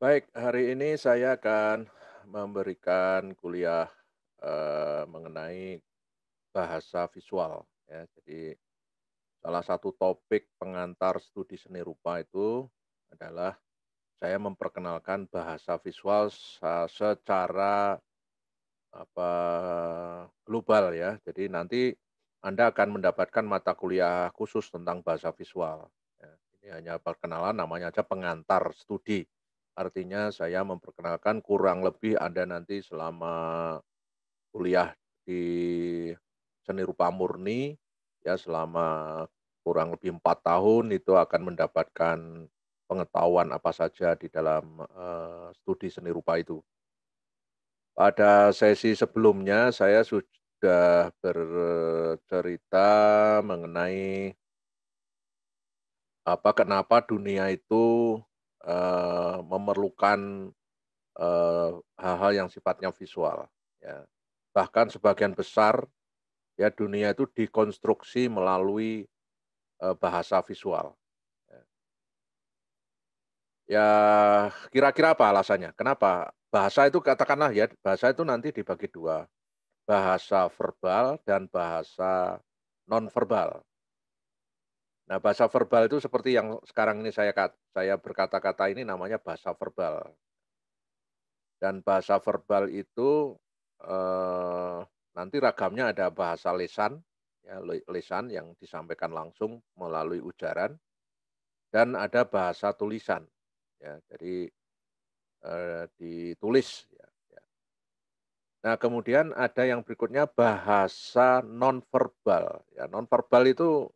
Baik, hari ini saya akan memberikan kuliah eh, mengenai bahasa visual. Ya. Jadi salah satu topik pengantar studi seni rupa itu adalah saya memperkenalkan bahasa visual secara apa global ya. Jadi nanti Anda akan mendapatkan mata kuliah khusus tentang bahasa visual. Ya. Ini hanya perkenalan, namanya aja pengantar studi Artinya saya memperkenalkan kurang lebih Anda nanti selama kuliah di seni rupa murni ya selama kurang lebih empat tahun itu akan mendapatkan pengetahuan apa saja di dalam uh, studi seni rupa itu. Pada sesi sebelumnya saya sudah bercerita mengenai apa kenapa dunia itu Eh, memerlukan eh, hal-hal yang sifatnya visual. Ya. Bahkan sebagian besar ya dunia itu dikonstruksi melalui eh, bahasa visual. Ya. ya kira-kira apa alasannya? Kenapa bahasa itu katakanlah ya bahasa itu nanti dibagi dua bahasa verbal dan bahasa non-verbal. Nah, bahasa verbal itu seperti yang sekarang ini saya saya berkata-kata ini namanya bahasa verbal. Dan bahasa verbal itu eh, nanti ragamnya ada bahasa lisan ya, lesan yang disampaikan langsung melalui ujaran, dan ada bahasa tulisan, ya, jadi eh, ditulis. Ya, ya. Nah, kemudian ada yang berikutnya bahasa nonverbal. Ya, nonverbal itu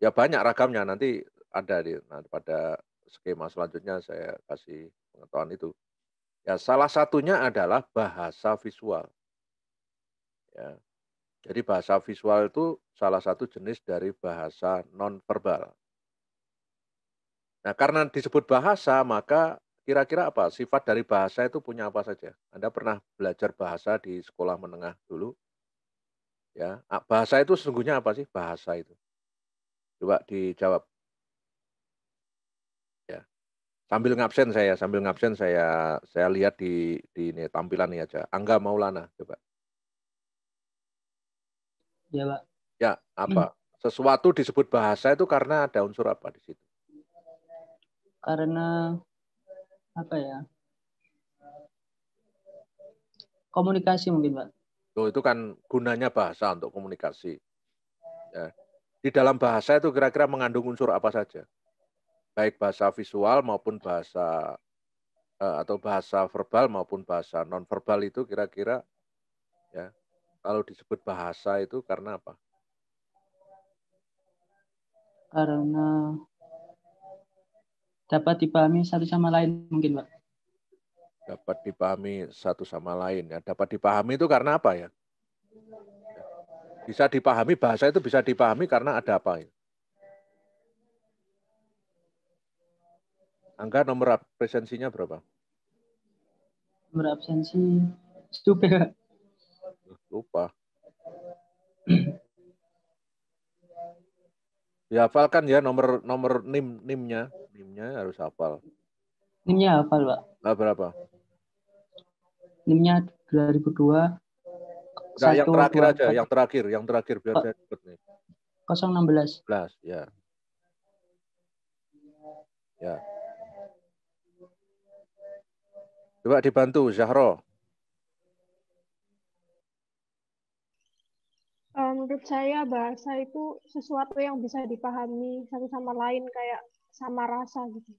ya banyak ragamnya nanti ada di nah, pada skema selanjutnya saya kasih pengetahuan itu. Ya, salah satunya adalah bahasa visual. Ya. Jadi bahasa visual itu salah satu jenis dari bahasa non verbal Nah, karena disebut bahasa, maka kira-kira apa sifat dari bahasa itu punya apa saja? Anda pernah belajar bahasa di sekolah menengah dulu? Ya, ah, bahasa itu sesungguhnya apa sih bahasa itu? Coba dijawab. Ya. Sambil ngabsen saya, sambil ngabsen saya saya lihat di di ini tampilan ini aja. Angga Maulana, coba. Ya, Pak. Ya, apa? Sesuatu disebut bahasa itu karena ada unsur apa di situ? Karena apa ya? Komunikasi mungkin, Pak. Oh, itu kan gunanya bahasa untuk komunikasi. Ya di dalam bahasa itu kira-kira mengandung unsur apa saja? Baik bahasa visual maupun bahasa eh, atau bahasa verbal maupun bahasa non verbal itu kira-kira ya kalau disebut bahasa itu karena apa? Karena dapat dipahami satu sama lain mungkin, Pak. Dapat dipahami satu sama lain ya. Dapat dipahami itu karena apa ya? Bisa dipahami, bahasa itu bisa dipahami karena ada apa. Angka nomor absensinya berapa? Nomor absensi lupa. Lupa. Dihafalkan ya nomor nomor nim nimnya, nimnya harus hafal. Nimnya hafal, Pak. Nah, berapa? Nimnya 2002 Nah, yang terakhir aja, yang terakhir, yang terakhir biar saya cepat nih. 016. 16, ya. Ya. Coba dibantu Zahro. Eh, menurut saya bahasa itu sesuatu yang bisa dipahami satu sama lain kayak sama rasa gitu.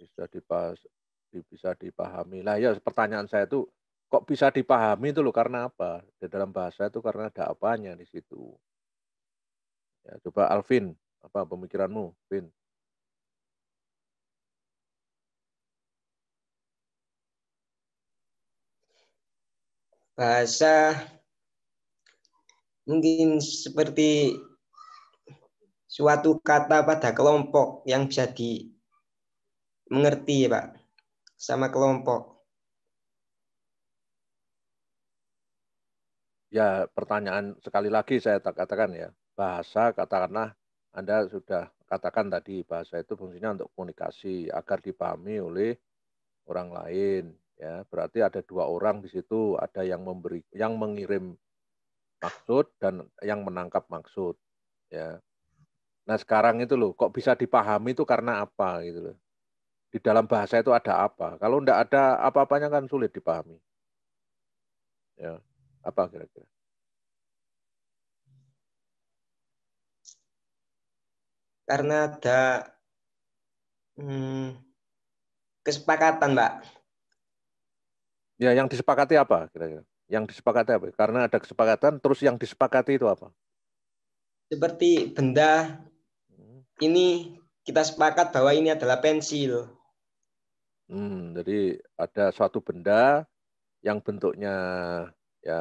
Bisa dipahami, bisa dipahami. Lah ya pertanyaan saya itu kok bisa dipahami itu loh karena apa? Di dalam bahasa itu karena ada apanya di situ. Ya, coba Alvin, apa pemikiranmu, Vin? Bahasa mungkin seperti suatu kata pada kelompok yang bisa dimengerti ya Pak sama kelompok ya pertanyaan sekali lagi saya tak katakan ya bahasa katakanlah Anda sudah katakan tadi bahasa itu fungsinya untuk komunikasi agar dipahami oleh orang lain ya berarti ada dua orang di situ ada yang memberi yang mengirim maksud dan yang menangkap maksud ya nah sekarang itu loh kok bisa dipahami itu karena apa gitu loh di dalam bahasa itu ada apa kalau ndak ada apa-apanya kan sulit dipahami ya apa kira-kira? Karena ada hmm, kesepakatan, Mbak. Ya, yang disepakati apa kira-kira? Yang disepakati apa? Karena ada kesepakatan, terus yang disepakati itu apa? Seperti benda hmm. ini kita sepakat bahwa ini adalah pensil. Hmm, jadi ada suatu benda yang bentuknya ya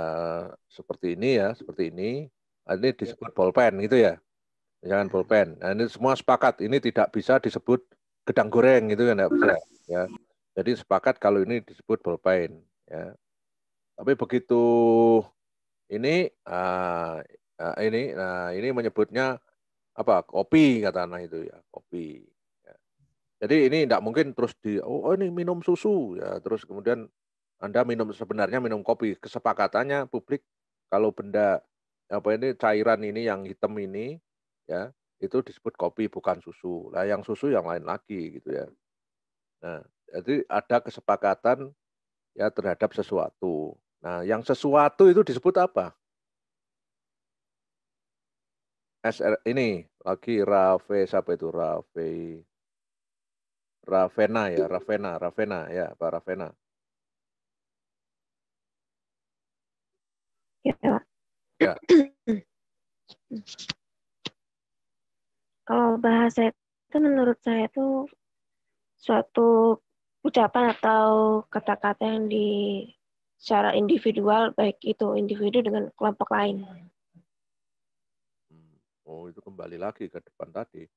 seperti ini ya, seperti ini. Nah, ini ya. disebut bolpen gitu ya. jangan ya. bolpen. Nah, ini semua sepakat ini tidak bisa disebut gedang goreng gitu kan bisa ya. ya. Jadi sepakat kalau ini disebut bolpen ya. Tapi begitu ini uh, ini nah ini menyebutnya apa? kopi kata anak itu ya, kopi. Jadi ini tidak mungkin terus di oh, oh ini minum susu ya terus kemudian anda minum sebenarnya minum kopi. Kesepakatannya publik kalau benda apa ini cairan ini yang hitam ini ya itu disebut kopi bukan susu. Nah, yang susu yang lain lagi gitu ya. Nah, jadi ada kesepakatan ya terhadap sesuatu. Nah, yang sesuatu itu disebut apa? SR ini lagi Rafe siapa itu Rafe Ravena ya Ravena Ravena ya Pak Ravena Ya, Pak. Ya. Kalau bahasa itu menurut saya itu suatu ucapan atau kata-kata yang di secara individual baik itu individu dengan kelompok lain. Hmm. Oh, itu kembali lagi ke depan tadi.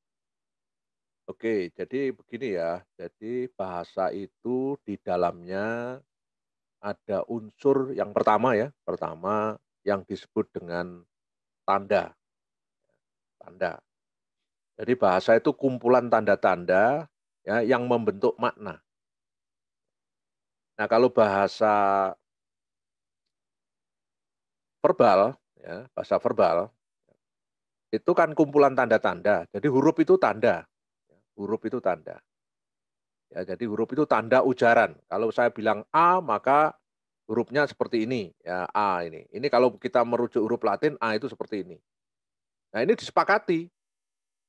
Oke, jadi begini ya. Jadi bahasa itu di dalamnya ada unsur yang pertama ya, pertama yang disebut dengan tanda. Tanda. Jadi bahasa itu kumpulan tanda-tanda ya yang membentuk makna. Nah, kalau bahasa verbal ya, bahasa verbal itu kan kumpulan tanda-tanda. Jadi huruf itu tanda. Huruf itu tanda. Ya, jadi huruf itu tanda ujaran. Kalau saya bilang A, maka hurufnya seperti ini. Ya, A ini. Ini kalau kita merujuk huruf Latin, A itu seperti ini. Nah, ini disepakati.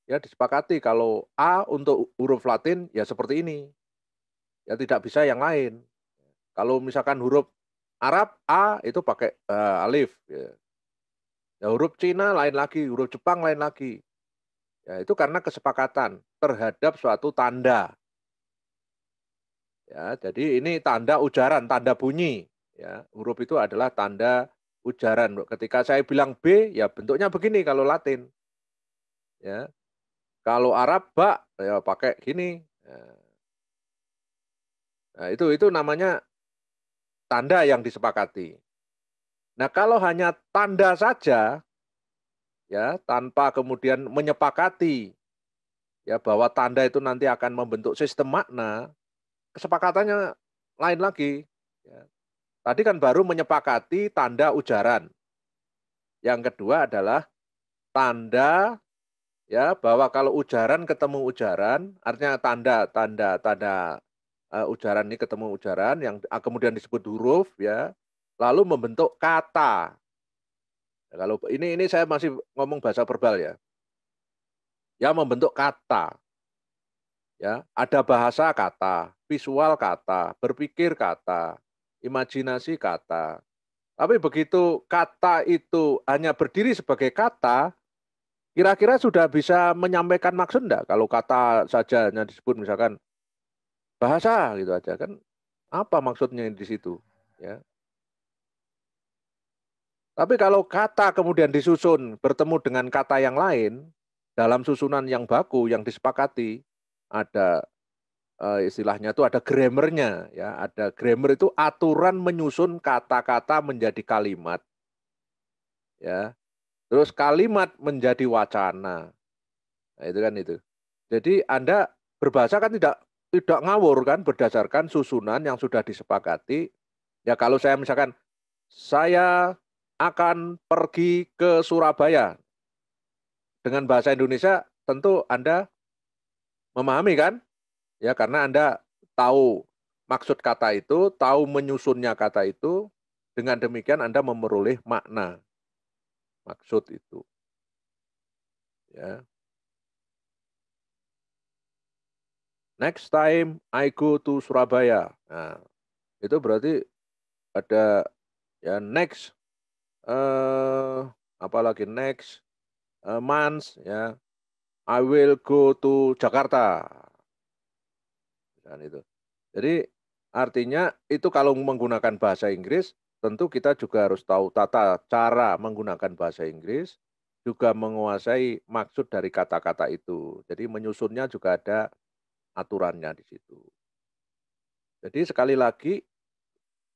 Ya, disepakati kalau A untuk huruf Latin ya seperti ini. Ya, tidak bisa yang lain. Kalau misalkan huruf Arab A itu pakai uh, alif. Ya. ya, huruf Cina lain lagi, huruf Jepang lain lagi. Ya, itu karena kesepakatan terhadap suatu tanda. Ya, jadi ini tanda ujaran, tanda bunyi. Ya, huruf itu adalah tanda ujaran. Ketika saya bilang B, ya bentuknya begini kalau Latin. Ya, kalau Arab bak, ya pakai gini. Ya. Nah, itu itu namanya tanda yang disepakati. Nah, kalau hanya tanda saja, ya tanpa kemudian menyepakati ya bahwa tanda itu nanti akan membentuk sistem makna kesepakatannya lain lagi. Ya. Tadi kan baru menyepakati tanda ujaran. Yang kedua adalah tanda ya bahwa kalau ujaran ketemu ujaran, artinya tanda tanda tanda uh, ujaran ini ketemu ujaran yang kemudian disebut huruf ya, lalu membentuk kata. Ya, kalau ini ini saya masih ngomong bahasa verbal ya. Ya membentuk kata. Ya, ada bahasa kata, visual kata, berpikir kata, imajinasi kata. Tapi begitu kata itu hanya berdiri sebagai kata, kira-kira sudah bisa menyampaikan maksud enggak? Kalau kata saja yang disebut misalkan bahasa gitu aja kan apa maksudnya di situ ya tapi kalau kata kemudian disusun bertemu dengan kata yang lain dalam susunan yang baku yang disepakati ada eh, istilahnya itu ada grammarnya ya ada grammar itu aturan menyusun kata-kata menjadi kalimat ya terus kalimat menjadi wacana nah, itu kan itu jadi anda berbahasa kan tidak tidak ngawur kan berdasarkan susunan yang sudah disepakati ya kalau saya misalkan saya akan pergi ke Surabaya dengan bahasa Indonesia tentu anda memahami kan? Ya karena Anda tahu maksud kata itu, tahu menyusunnya kata itu, dengan demikian Anda memperoleh makna maksud itu. Ya. Next time I go to Surabaya. Nah, itu berarti ada ya next eh uh, apalagi next uh, months ya I will go to Jakarta. Dan itu. Jadi artinya itu kalau menggunakan bahasa Inggris, tentu kita juga harus tahu tata cara menggunakan bahasa Inggris, juga menguasai maksud dari kata-kata itu. Jadi menyusunnya juga ada aturannya di situ. Jadi sekali lagi,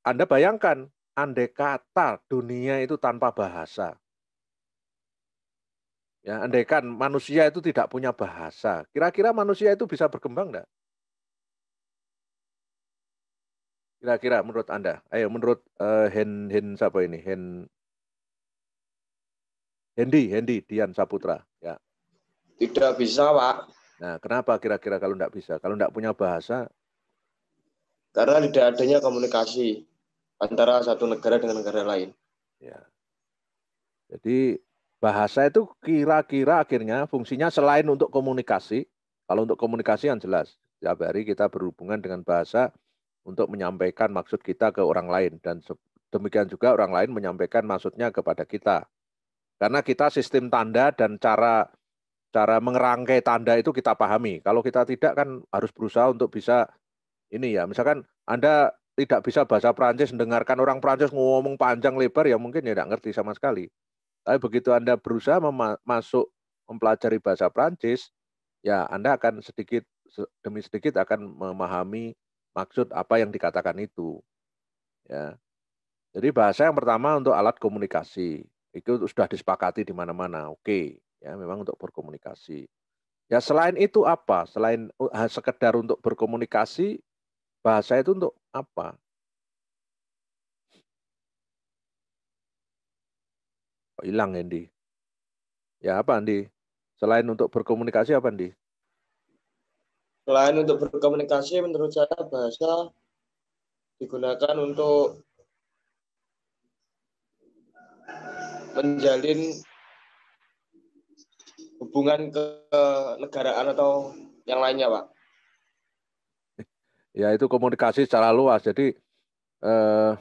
Anda bayangkan, andai kata dunia itu tanpa bahasa, Ya, andaikan manusia itu tidak punya bahasa, kira-kira manusia itu bisa berkembang enggak? Kira-kira menurut Anda? Ayo menurut uh, Hen Hen siapa ini? Hen Hendi, Hendi Dian Saputra, ya. Tidak bisa, Pak. Nah, kenapa kira-kira kalau tidak bisa? Kalau tidak punya bahasa? Karena tidak adanya komunikasi antara satu negara dengan negara lain. Ya. Jadi bahasa itu kira-kira akhirnya fungsinya selain untuk komunikasi, kalau untuk komunikasi yang jelas, setiap hari kita berhubungan dengan bahasa untuk menyampaikan maksud kita ke orang lain dan demikian juga orang lain menyampaikan maksudnya kepada kita. Karena kita sistem tanda dan cara cara mengerangkai tanda itu kita pahami. Kalau kita tidak kan harus berusaha untuk bisa ini ya, misalkan Anda tidak bisa bahasa Prancis, mendengarkan orang Prancis ngomong panjang lebar ya mungkin ya tidak ngerti sama sekali. Tapi begitu Anda berusaha masuk mempelajari bahasa Prancis, ya Anda akan sedikit demi sedikit akan memahami maksud apa yang dikatakan itu. Ya. Jadi bahasa yang pertama untuk alat komunikasi itu sudah disepakati di mana-mana. Oke, ya memang untuk berkomunikasi. Ya selain itu apa? Selain uh, sekedar untuk berkomunikasi, bahasa itu untuk apa? Kok hilang Andi? Ya apa Andi? Selain untuk berkomunikasi apa Andi? Selain untuk berkomunikasi menurut saya bahasa digunakan untuk menjalin hubungan ke negaraan atau yang lainnya, Pak. Ya, itu komunikasi secara luas. Jadi eh,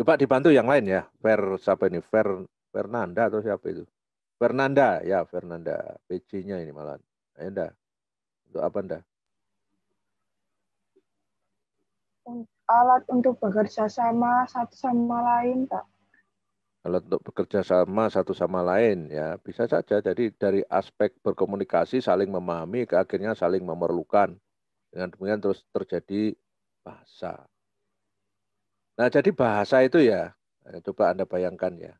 Coba dibantu yang lain ya. Fer siapa ini? Fer Fernanda atau siapa itu? Fernanda, ya Fernanda. PC-nya ini malah. Anda. Untuk apa Anda? Alat untuk bekerja sama satu sama lain, Pak. Alat untuk bekerja sama satu sama lain, ya bisa saja. Jadi dari aspek berkomunikasi saling memahami, akhirnya saling memerlukan. Dengan demikian terus terjadi bahasa. Nah, jadi bahasa itu ya, eh, coba Anda bayangkan ya.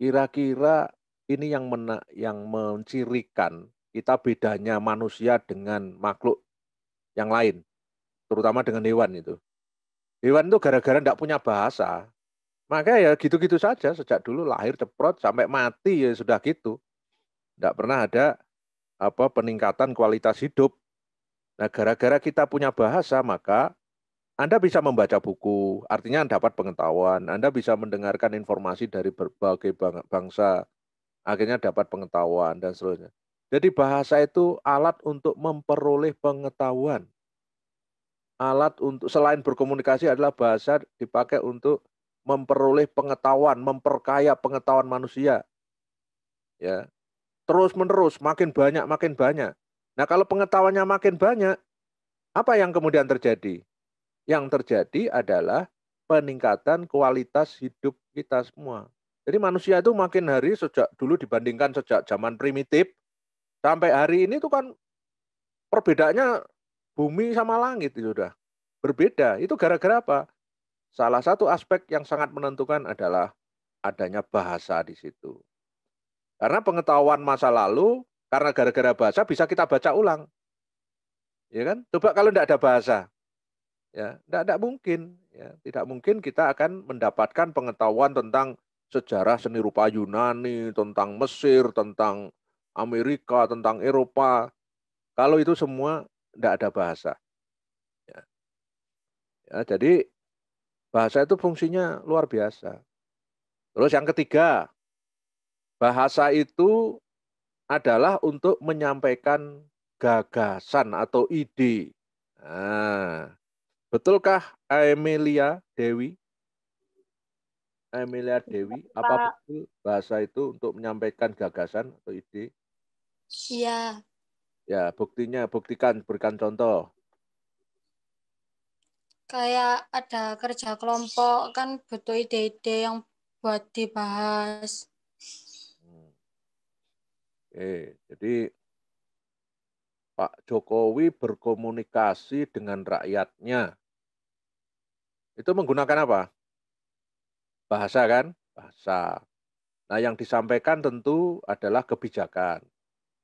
Kira-kira ini yang mena, yang mencirikan kita bedanya manusia dengan makhluk yang lain, terutama dengan hewan itu. Hewan itu gara-gara tidak punya bahasa, maka ya gitu-gitu saja sejak dulu lahir ceprot sampai mati ya sudah gitu. Tidak pernah ada apa peningkatan kualitas hidup. Nah, gara-gara kita punya bahasa maka anda bisa membaca buku, artinya Anda dapat pengetahuan. Anda bisa mendengarkan informasi dari berbagai bangsa, akhirnya dapat pengetahuan dan seterusnya. Jadi bahasa itu alat untuk memperoleh pengetahuan. Alat untuk selain berkomunikasi adalah bahasa dipakai untuk memperoleh pengetahuan, memperkaya pengetahuan manusia. Ya. Terus menerus makin banyak makin banyak. Nah, kalau pengetahuannya makin banyak, apa yang kemudian terjadi? Yang terjadi adalah peningkatan kualitas hidup kita semua. Jadi manusia itu makin hari sejak dulu dibandingkan sejak zaman primitif sampai hari ini itu kan perbedaannya bumi sama langit itu sudah berbeda. Itu gara-gara apa? Salah satu aspek yang sangat menentukan adalah adanya bahasa di situ. Karena pengetahuan masa lalu karena gara-gara bahasa bisa kita baca ulang. Ya kan? Coba kalau tidak ada bahasa, ya tidak tidak mungkin ya tidak mungkin kita akan mendapatkan pengetahuan tentang sejarah seni rupa Yunani tentang Mesir tentang Amerika tentang Eropa kalau itu semua tidak ada bahasa ya. ya jadi bahasa itu fungsinya luar biasa terus yang ketiga bahasa itu adalah untuk menyampaikan gagasan atau ide. Nah, Betulkah Amelia Dewi? Amelia Dewi, apa betul bahasa itu untuk menyampaikan gagasan atau ide? Iya. Ya, buktinya buktikan, berikan contoh. Kayak ada kerja kelompok kan butuh ide-ide yang buat dibahas. Hmm. Oke, jadi Pak Jokowi berkomunikasi dengan rakyatnya itu menggunakan apa? Bahasa kan? Bahasa. Nah, yang disampaikan tentu adalah kebijakan.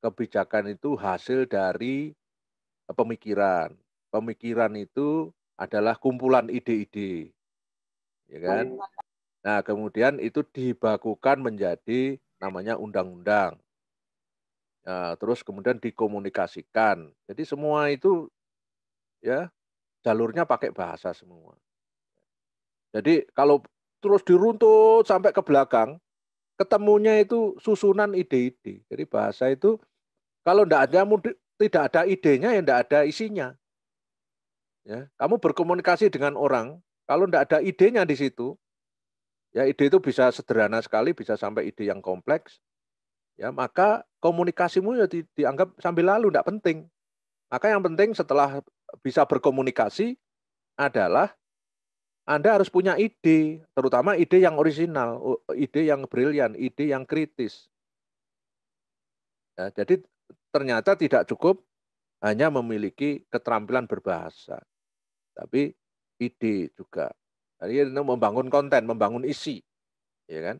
Kebijakan itu hasil dari pemikiran. Pemikiran itu adalah kumpulan ide-ide. Ya kan? Nah, kemudian itu dibakukan menjadi namanya undang-undang. Nah, terus kemudian dikomunikasikan. Jadi semua itu ya jalurnya pakai bahasa semua. Jadi kalau terus diruntut sampai ke belakang, ketemunya itu susunan ide-ide. Jadi bahasa itu kalau tidak ada tidak ada idenya yang tidak ada isinya. Ya, kamu berkomunikasi dengan orang, kalau tidak ada idenya di situ, ya ide itu bisa sederhana sekali, bisa sampai ide yang kompleks. Ya, maka komunikasimu ya di, dianggap sambil lalu tidak penting. Maka yang penting setelah bisa berkomunikasi adalah anda harus punya ide, terutama ide yang original, ide yang brilian, ide yang kritis. Ya, jadi ternyata tidak cukup hanya memiliki keterampilan berbahasa, tapi ide juga. Jadi membangun konten, membangun isi, ya kan?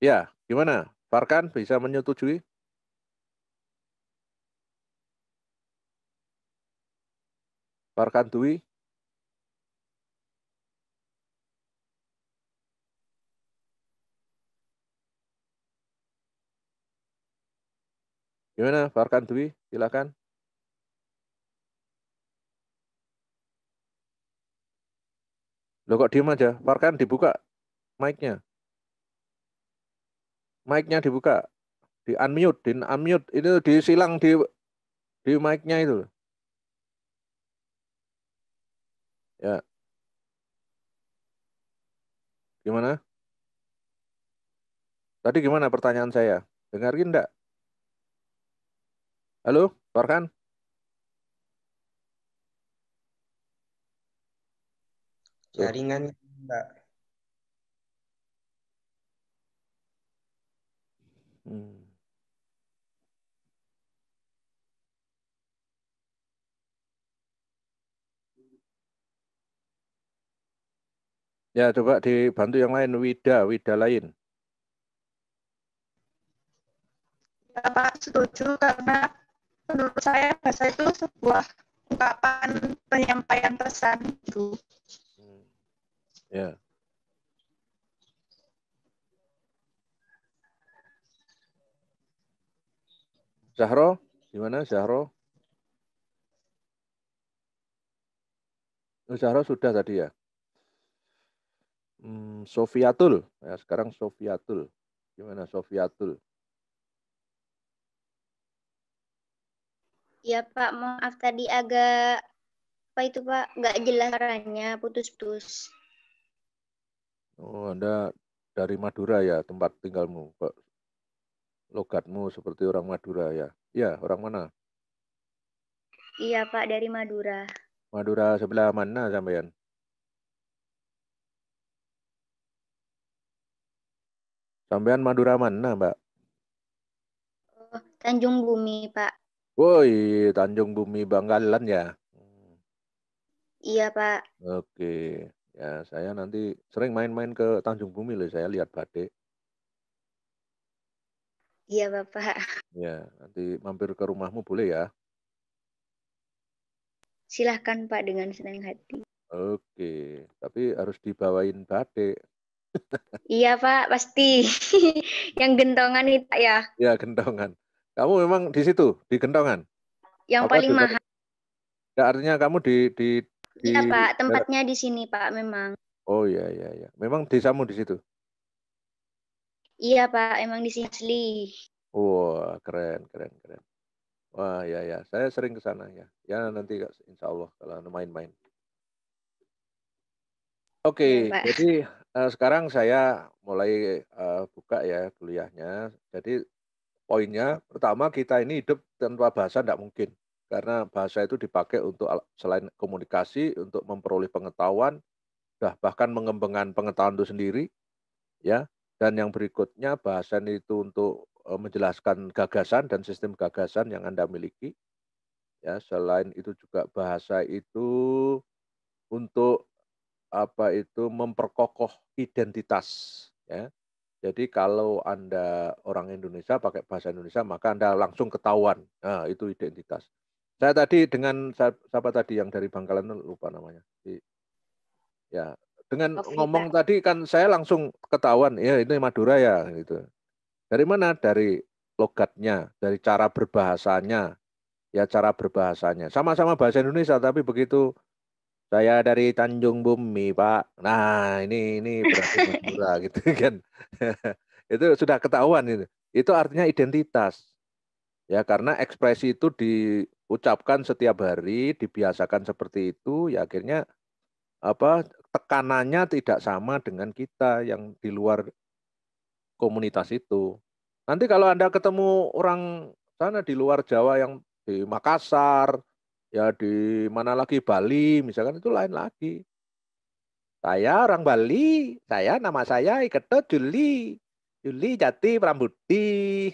Ya, gimana? Farkan bisa menyetujui? Parkan gaat Gimana Farkan Dwi? Silakan. Lo kok diem aja? Farkan dibuka mic-nya. Mic-nya dibuka. Di unmute, di unmute. Itu disilang di di mic-nya itu. Ya. Gimana? Tadi gimana pertanyaan saya? Dengarin enggak? Halo, Farhan? Jaringannya enggak. Hmm. Ya, coba dibantu yang lain. Wida, Wida lain. Ya, Pak, setuju karena menurut saya bahasa itu sebuah ungkapan penyampaian pesan itu. Hmm. Ya. Zahro, gimana Zahro? Oh, Zahro sudah tadi ya? hmm, Sofiatul. Ya, sekarang Sofiatul. Gimana Sofiatul? Ya Pak, maaf tadi agak apa itu Pak, Gak jelas caranya, putus-putus. Oh, Anda dari Madura ya tempat tinggalmu, Pak. Logatmu seperti orang Madura ya. Iya, orang mana? Iya Pak, dari Madura. Madura sebelah mana sampean? Sampean Madura mana, Mbak? Eh, Tanjung Bumi, Pak. Woi, Tanjung Bumi Bangkalan ya? Iya, Pak. Oke. Ya, saya nanti sering main-main ke Tanjung Bumi loh, saya lihat batik. Iya, Bapak. Ya, nanti mampir ke rumahmu boleh ya? Silahkan, Pak, dengan senang hati. Oke, tapi harus dibawain batik. Iya Pak, pasti. yang gentongan itu ya. Ya gentongan. Kamu memang di situ, di gentongan. Yang Apa paling mahal. Ya, artinya kamu di di. di... Iya Pak, tempatnya di sini Pak memang. Oh iya iya iya. Memang desamu di situ. Iya Pak, emang di sini asli. Wah wow, keren keren keren. Wah ya ya, saya sering ke sana ya. Ya nanti Insya Allah kalau main-main. Oke, okay, ya, jadi Eh, sekarang saya mulai uh, buka ya kuliahnya. Jadi poinnya pertama kita ini hidup tanpa bahasa tidak mungkin karena bahasa itu dipakai untuk selain komunikasi untuk memperoleh pengetahuan, bahkan mengembangkan pengetahuan itu sendiri, ya. Dan yang berikutnya bahasa itu untuk eh, menjelaskan gagasan dan sistem gagasan yang anda miliki. Ya, selain itu juga bahasa itu untuk apa itu memperkokoh identitas ya. Jadi kalau Anda orang Indonesia pakai bahasa Indonesia maka Anda langsung ketahuan. Nah, itu identitas. Saya tadi dengan siapa tadi yang dari Bangkalan lupa namanya. Jadi, ya, dengan Oke, ngomong tadi kan saya langsung ketahuan ya ini Madura ya gitu. Dari mana? Dari logatnya, dari cara berbahasanya. Ya cara berbahasanya. Sama-sama bahasa Indonesia tapi begitu saya dari Tanjung Bumi, Pak. Nah, ini ini berarti Madura gitu kan. itu sudah ketahuan itu. Itu artinya identitas. Ya, karena ekspresi itu diucapkan setiap hari, dibiasakan seperti itu, ya akhirnya apa tekanannya tidak sama dengan kita yang di luar komunitas itu. Nanti kalau Anda ketemu orang sana di luar Jawa yang di Makassar, ya di mana lagi Bali misalkan itu lain lagi. Saya orang Bali, saya nama saya Iketo Juli. Juli Jati Prambudi.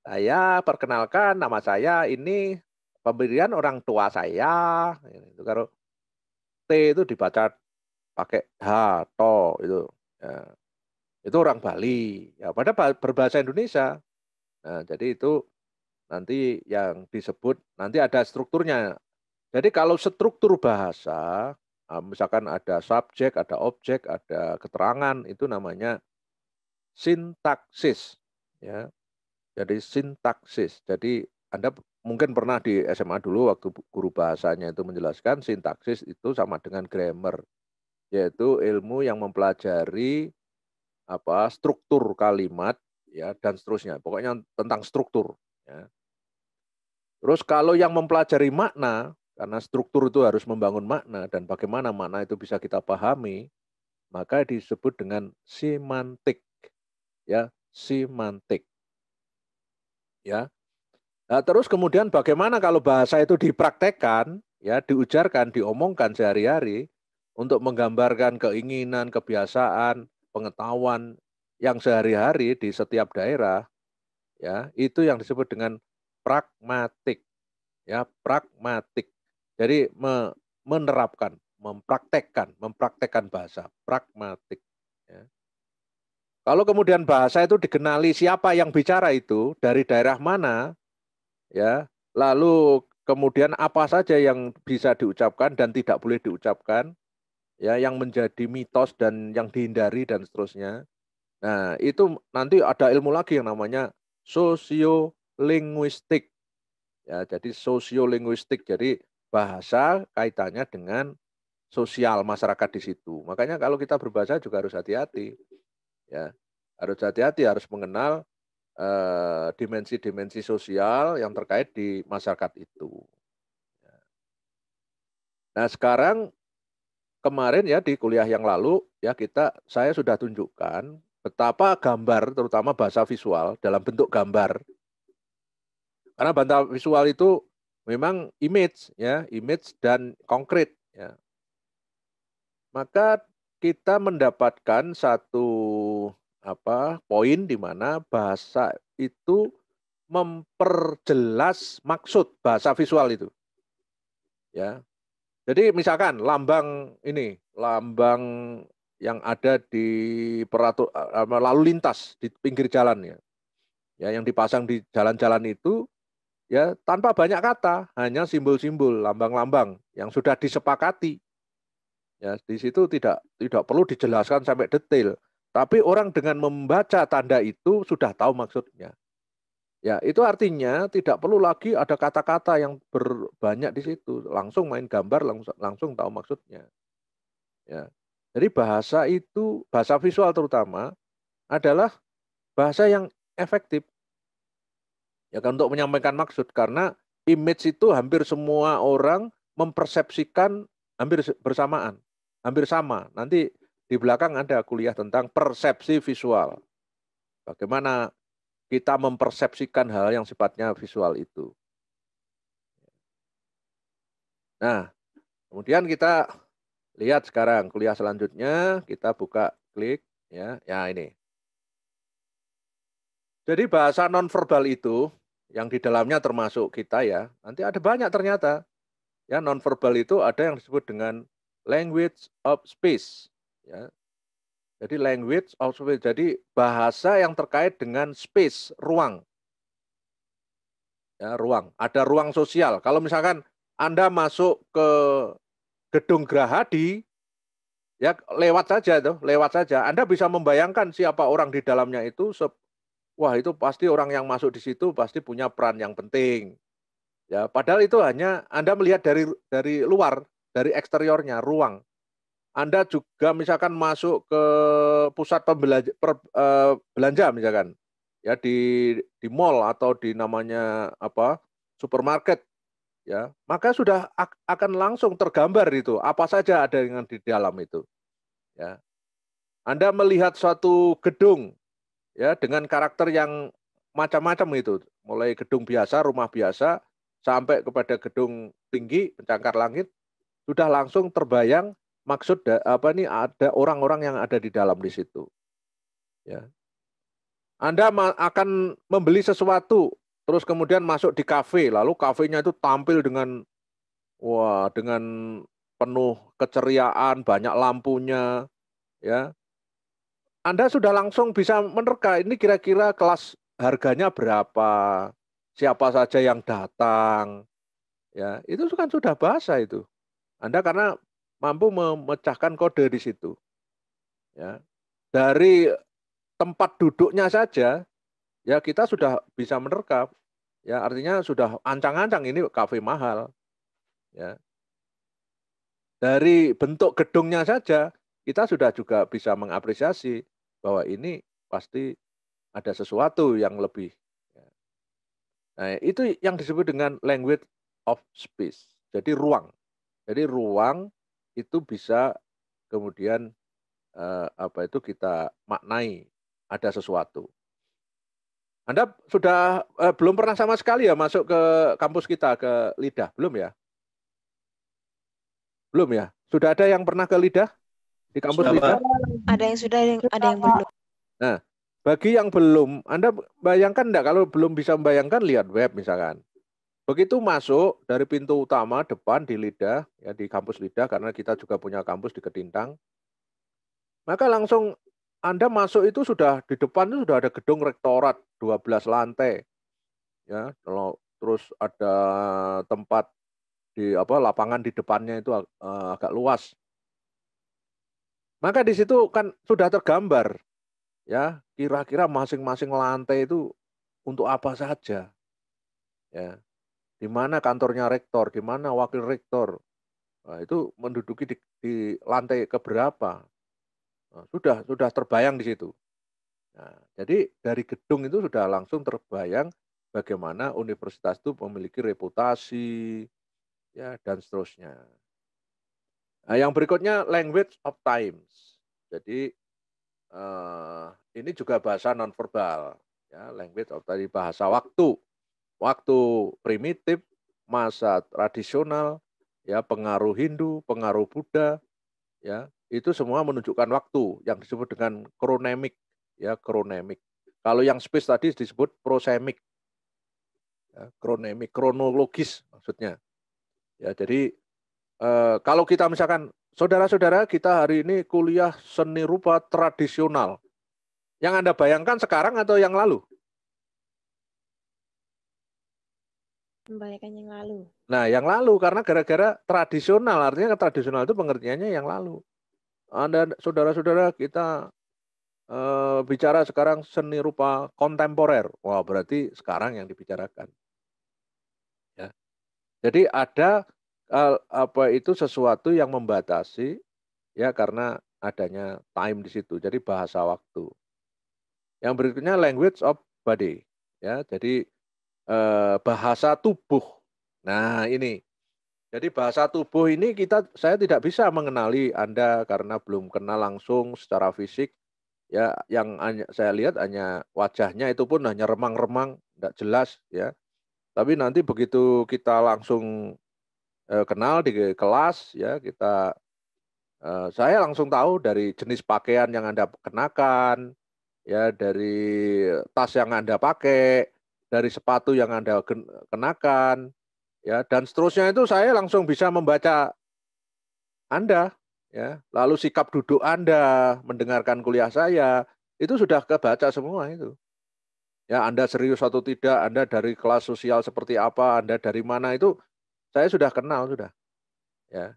Saya perkenalkan nama saya ini pemberian orang tua saya. Itu kalau T itu dibaca pakai H, to itu. Ya. Itu orang Bali. Ya, pada berbahasa Indonesia. Nah, jadi itu nanti yang disebut nanti ada strukturnya jadi kalau struktur bahasa, ah, misalkan ada subjek, ada objek, ada keterangan, itu namanya sintaksis. Ya. Jadi sintaksis. Jadi Anda mungkin pernah di SMA dulu waktu guru bahasanya itu menjelaskan sintaksis itu sama dengan grammar, yaitu ilmu yang mempelajari apa struktur kalimat ya dan seterusnya. Pokoknya tentang struktur. Ya. Terus kalau yang mempelajari makna karena struktur itu harus membangun makna dan bagaimana makna itu bisa kita pahami, maka disebut dengan semantik. Ya, semantik. Ya. Nah, terus kemudian bagaimana kalau bahasa itu dipraktekkan, ya, diujarkan, diomongkan sehari-hari untuk menggambarkan keinginan, kebiasaan, pengetahuan yang sehari-hari di setiap daerah, ya, itu yang disebut dengan pragmatik. Ya, pragmatik. Jadi me, menerapkan, mempraktekkan, mempraktekkan bahasa, pragmatik. Ya. Kalau kemudian bahasa itu dikenali siapa yang bicara itu dari daerah mana, ya, lalu kemudian apa saja yang bisa diucapkan dan tidak boleh diucapkan, ya, yang menjadi mitos dan yang dihindari dan seterusnya. Nah, itu nanti ada ilmu lagi yang namanya sosiolinguistik. Ya, jadi sosiolinguistik. Jadi bahasa kaitannya dengan sosial masyarakat di situ. Makanya kalau kita berbahasa juga harus hati-hati. Ya, harus hati-hati, harus mengenal eh, dimensi-dimensi eh, sosial yang terkait di masyarakat itu. Ya. Nah, sekarang kemarin ya di kuliah yang lalu ya kita saya sudah tunjukkan betapa gambar terutama bahasa visual dalam bentuk gambar. Karena bantal visual itu memang image ya, image dan konkret ya. Maka kita mendapatkan satu apa poin di mana bahasa itu memperjelas maksud bahasa visual itu. Ya. Jadi misalkan lambang ini, lambang yang ada di peratur eh, lalu lintas di pinggir jalan ya. Ya, yang dipasang di jalan-jalan itu ya tanpa banyak kata, hanya simbol-simbol, lambang-lambang yang sudah disepakati. Ya, di situ tidak tidak perlu dijelaskan sampai detail, tapi orang dengan membaca tanda itu sudah tahu maksudnya. Ya, itu artinya tidak perlu lagi ada kata-kata yang berbanyak di situ, langsung main gambar langsung langsung tahu maksudnya. Ya. Jadi bahasa itu, bahasa visual terutama adalah bahasa yang efektif ya kan untuk menyampaikan maksud karena image itu hampir semua orang mempersepsikan hampir bersamaan, hampir sama. Nanti di belakang ada kuliah tentang persepsi visual. Bagaimana kita mempersepsikan hal yang sifatnya visual itu. Nah, kemudian kita lihat sekarang kuliah selanjutnya, kita buka klik ya, ya ini. Jadi bahasa nonverbal itu yang di dalamnya termasuk kita ya. Nanti ada banyak ternyata. Ya, nonverbal itu ada yang disebut dengan language of space, ya. Jadi language of space. Jadi bahasa yang terkait dengan space, ruang. Ya, ruang. Ada ruang sosial. Kalau misalkan Anda masuk ke gedung Grahadi, ya lewat saja tuh, lewat saja. Anda bisa membayangkan siapa orang di dalamnya itu wah itu pasti orang yang masuk di situ pasti punya peran yang penting. Ya, padahal itu hanya Anda melihat dari dari luar, dari eksteriornya, ruang. Anda juga misalkan masuk ke pusat pembelanja, per, eh, belanja misalkan ya di di mall atau di namanya apa supermarket ya maka sudah akan langsung tergambar itu apa saja ada yang di dalam itu ya Anda melihat suatu gedung ya dengan karakter yang macam-macam itu, mulai gedung biasa, rumah biasa, sampai kepada gedung tinggi, pencakar langit, sudah langsung terbayang maksud da, apa ini ada orang-orang yang ada di dalam di situ. Ya. Anda akan membeli sesuatu, terus kemudian masuk di kafe, lalu kafenya itu tampil dengan wah dengan penuh keceriaan, banyak lampunya, ya. Anda sudah langsung bisa menerka ini kira-kira kelas harganya berapa, siapa saja yang datang. Ya, itu kan sudah bahasa itu. Anda karena mampu memecahkan kode di situ. Ya. Dari tempat duduknya saja ya kita sudah bisa menerka. Ya, artinya sudah ancang-ancang ini kafe mahal. Ya. Dari bentuk gedungnya saja kita sudah juga bisa mengapresiasi bahwa ini pasti ada sesuatu yang lebih. Ya. Nah, itu yang disebut dengan language of space. Jadi ruang. Jadi ruang itu bisa kemudian eh, apa itu kita maknai ada sesuatu. Anda sudah eh, belum pernah sama sekali ya masuk ke kampus kita ke lidah, belum ya? Belum ya? Sudah ada yang pernah ke lidah? Di kampus sudah, Ada yang sudah, ada yang, ada yang belum. Nah, bagi yang belum, Anda bayangkan enggak kalau belum bisa membayangkan lihat web misalkan. Begitu masuk dari pintu utama depan di Lidah, ya di kampus Lidah karena kita juga punya kampus di Ketintang. Maka langsung Anda masuk itu sudah di depan itu sudah ada gedung rektorat 12 lantai. Ya, kalau terus ada tempat di apa lapangan di depannya itu eh, agak luas. Maka di situ kan sudah tergambar ya kira-kira masing-masing lantai itu untuk apa saja. Ya. Di mana kantornya rektor, di mana wakil rektor. Nah, itu menduduki di, di lantai keberapa. Nah, sudah sudah terbayang di situ. Nah, jadi dari gedung itu sudah langsung terbayang bagaimana universitas itu memiliki reputasi ya dan seterusnya. Nah, yang berikutnya language of times. Jadi uh, ini juga bahasa nonverbal. Ya, language of tadi bahasa waktu. Waktu primitif, masa tradisional, ya pengaruh Hindu, pengaruh Buddha, ya itu semua menunjukkan waktu yang disebut dengan kronemik, ya kronemik. Kalau yang space tadi disebut prosemik, ya, kronemik, kronologis maksudnya. Ya jadi Eh, kalau kita misalkan saudara-saudara kita hari ini kuliah seni rupa tradisional, yang Anda bayangkan sekarang atau yang lalu? Membayangkan yang lalu. Nah, yang lalu karena gara-gara tradisional, artinya kan tradisional itu pengertiannya yang lalu. Anda saudara-saudara kita e, bicara sekarang seni rupa kontemporer. Wah, berarti sekarang yang dibicarakan. Ya. Jadi ada apa itu sesuatu yang membatasi ya karena adanya time di situ. Jadi bahasa waktu. Yang berikutnya language of body ya. Jadi eh, bahasa tubuh. Nah, ini. Jadi bahasa tubuh ini kita saya tidak bisa mengenali Anda karena belum kenal langsung secara fisik ya yang saya lihat hanya wajahnya itu pun hanya remang-remang, tidak jelas ya. Tapi nanti begitu kita langsung Eh, kenal di kelas ya kita eh, saya langsung tahu dari jenis pakaian yang Anda kenakan, ya dari tas yang Anda pakai, dari sepatu yang Anda kenakan, ya dan seterusnya itu saya langsung bisa membaca Anda, ya. Lalu sikap duduk Anda, mendengarkan kuliah saya, itu sudah kebaca semua itu. Ya, Anda serius atau tidak, Anda dari kelas sosial seperti apa, Anda dari mana itu saya sudah kenal sudah. Ya.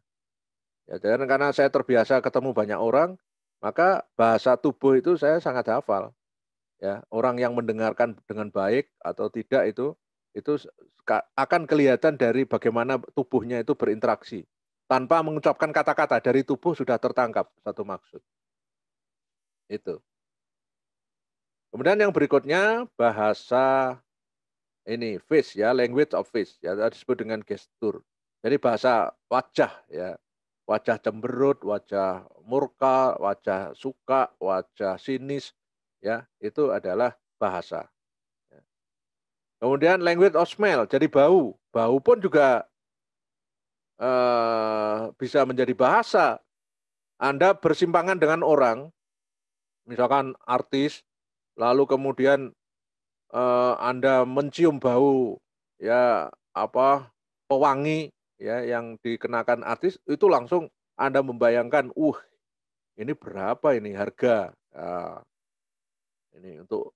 Ya, dan karena saya terbiasa ketemu banyak orang, maka bahasa tubuh itu saya sangat hafal. Ya, orang yang mendengarkan dengan baik atau tidak itu itu akan kelihatan dari bagaimana tubuhnya itu berinteraksi. Tanpa mengucapkan kata-kata dari tubuh sudah tertangkap satu maksud. Itu. Kemudian yang berikutnya bahasa ini face ya, language of face ya disebut dengan gestur. Jadi bahasa wajah ya. Wajah cemberut, wajah murka, wajah suka, wajah sinis ya, itu adalah bahasa. Ya. Kemudian language of smell, jadi bau. Bau pun juga eh, bisa menjadi bahasa. Anda bersimpangan dengan orang, misalkan artis, lalu kemudian eh, Anda mencium bau ya apa pewangi ya yang dikenakan artis itu langsung Anda membayangkan uh ini berapa ini harga ya, ini untuk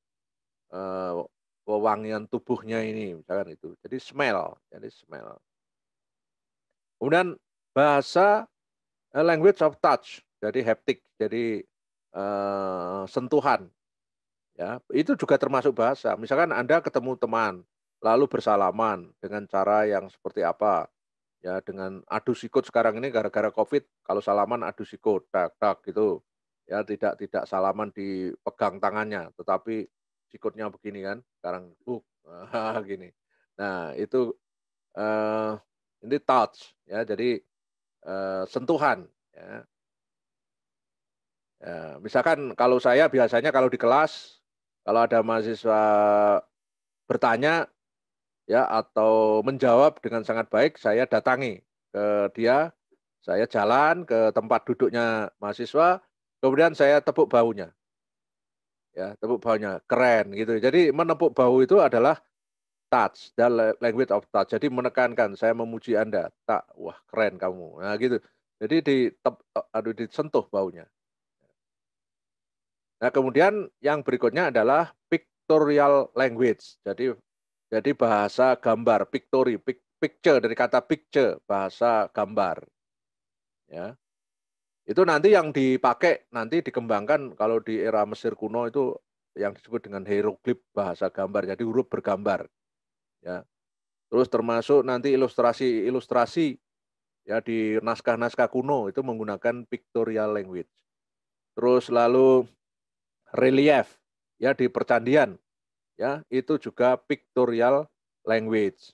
eh, pewangian tubuhnya ini misalkan itu jadi smell jadi smell kemudian bahasa eh, language of touch jadi haptik jadi eh, sentuhan Ya, itu juga termasuk bahasa. Misalkan Anda ketemu teman, lalu bersalaman dengan cara yang seperti apa? Ya, dengan adu sikut sekarang ini gara-gara Covid, kalau salaman adu sikut, tak tak gitu. Ya, tidak tidak salaman dipegang tangannya, tetapi sikutnya begini kan, sekarang uh, ah, gini. Nah, itu uh, ini touch ya, jadi uh, sentuhan ya. Ya, misalkan kalau saya biasanya kalau di kelas kalau ada mahasiswa bertanya ya atau menjawab dengan sangat baik, saya datangi ke dia, saya jalan ke tempat duduknya mahasiswa, kemudian saya tepuk baunya. Ya, tepuk baunya keren gitu. Jadi menepuk bau itu adalah touch, dan language of touch. Jadi menekankan, saya memuji Anda. Tak, wah keren kamu. Nah gitu. Jadi di aduh disentuh baunya. Nah, kemudian yang berikutnya adalah pictorial language. Jadi jadi bahasa gambar, pictory picture dari kata picture, bahasa gambar. Ya. Itu nanti yang dipakai nanti dikembangkan kalau di era Mesir kuno itu yang disebut dengan hieroglif bahasa gambar, jadi huruf bergambar. Ya. Terus termasuk nanti ilustrasi-ilustrasi ya di naskah-naskah kuno itu menggunakan pictorial language. Terus lalu relief ya di percandian ya itu juga pictorial language.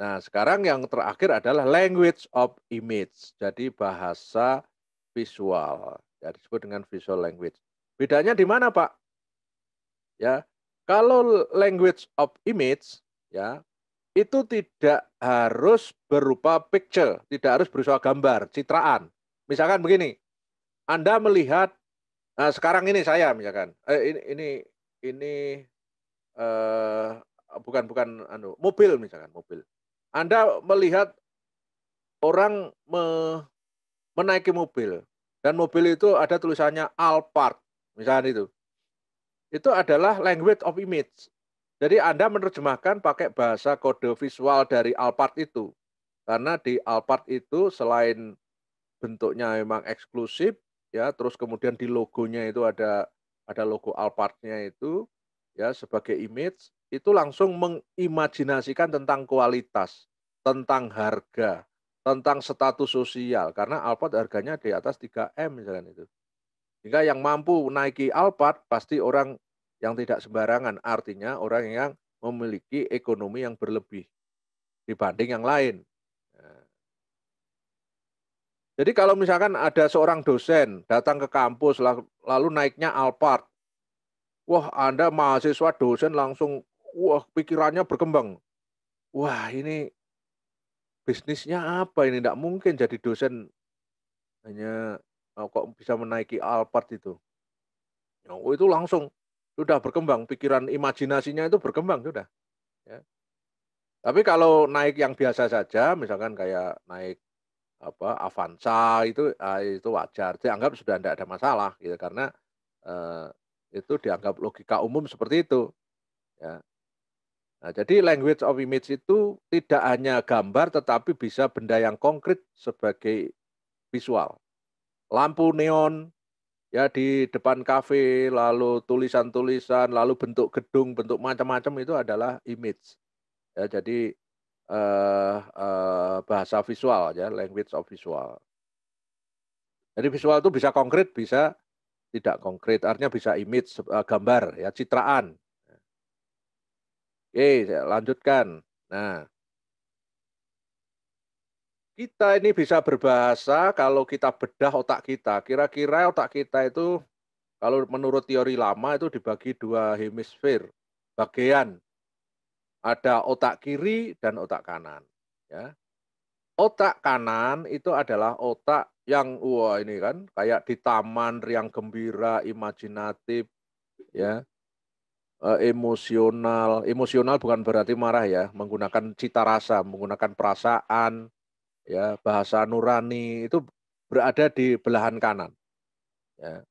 Nah, sekarang yang terakhir adalah language of image. Jadi bahasa visual. Ya, disebut dengan visual language. Bedanya di mana, Pak? Ya, kalau language of image, ya, itu tidak harus berupa picture, tidak harus berupa gambar, citraan. Misalkan begini, Anda melihat Nah, sekarang ini saya misalkan, eh, ini ini ini eh, bukan bukan anu mobil misalkan mobil. Anda melihat orang me, menaiki mobil dan mobil itu ada tulisannya Alphard misalkan itu. Itu adalah language of image. Jadi Anda menerjemahkan pakai bahasa kode visual dari Alphard itu. Karena di Alphard itu selain bentuknya memang eksklusif, ya terus kemudian di logonya itu ada ada logo Alphardnya itu ya sebagai image itu langsung mengimajinasikan tentang kualitas, tentang harga, tentang status sosial karena Alphard harganya di atas 3M misalnya itu. Sehingga yang mampu naiki Alphard pasti orang yang tidak sembarangan, artinya orang yang memiliki ekonomi yang berlebih dibanding yang lain. Jadi kalau misalkan ada seorang dosen datang ke kampus lalu naiknya Alphard. Wah, Anda mahasiswa dosen langsung wah pikirannya berkembang. Wah, ini bisnisnya apa ini? Tidak mungkin jadi dosen hanya oh, kok bisa menaiki Alphard itu. Oh, itu langsung sudah berkembang pikiran imajinasinya itu berkembang sudah. Ya. Tapi kalau naik yang biasa saja, misalkan kayak naik apa Avanza itu ah, itu wajar dianggap sudah tidak ada masalah gitu karena eh, itu dianggap logika umum seperti itu ya nah, jadi language of image itu tidak hanya gambar tetapi bisa benda yang konkret sebagai visual lampu neon ya di depan kafe lalu tulisan-tulisan lalu bentuk gedung bentuk macam-macam itu adalah image ya jadi uh, uh, bahasa visual ya, language of visual. Jadi visual itu bisa konkret, bisa tidak konkret. Artinya bisa image, uh, gambar, ya citraan. Oke, saya lanjutkan. Nah, kita ini bisa berbahasa kalau kita bedah otak kita. Kira-kira otak kita itu kalau menurut teori lama itu dibagi dua hemisfer, bagian ada otak kiri dan otak kanan. Ya. Otak kanan itu adalah otak yang wah ini kan kayak di taman riang gembira, imajinatif, ya eh, emosional. Emosional bukan berarti marah ya, menggunakan cita rasa, menggunakan perasaan, ya bahasa nurani itu berada di belahan kanan. Ya.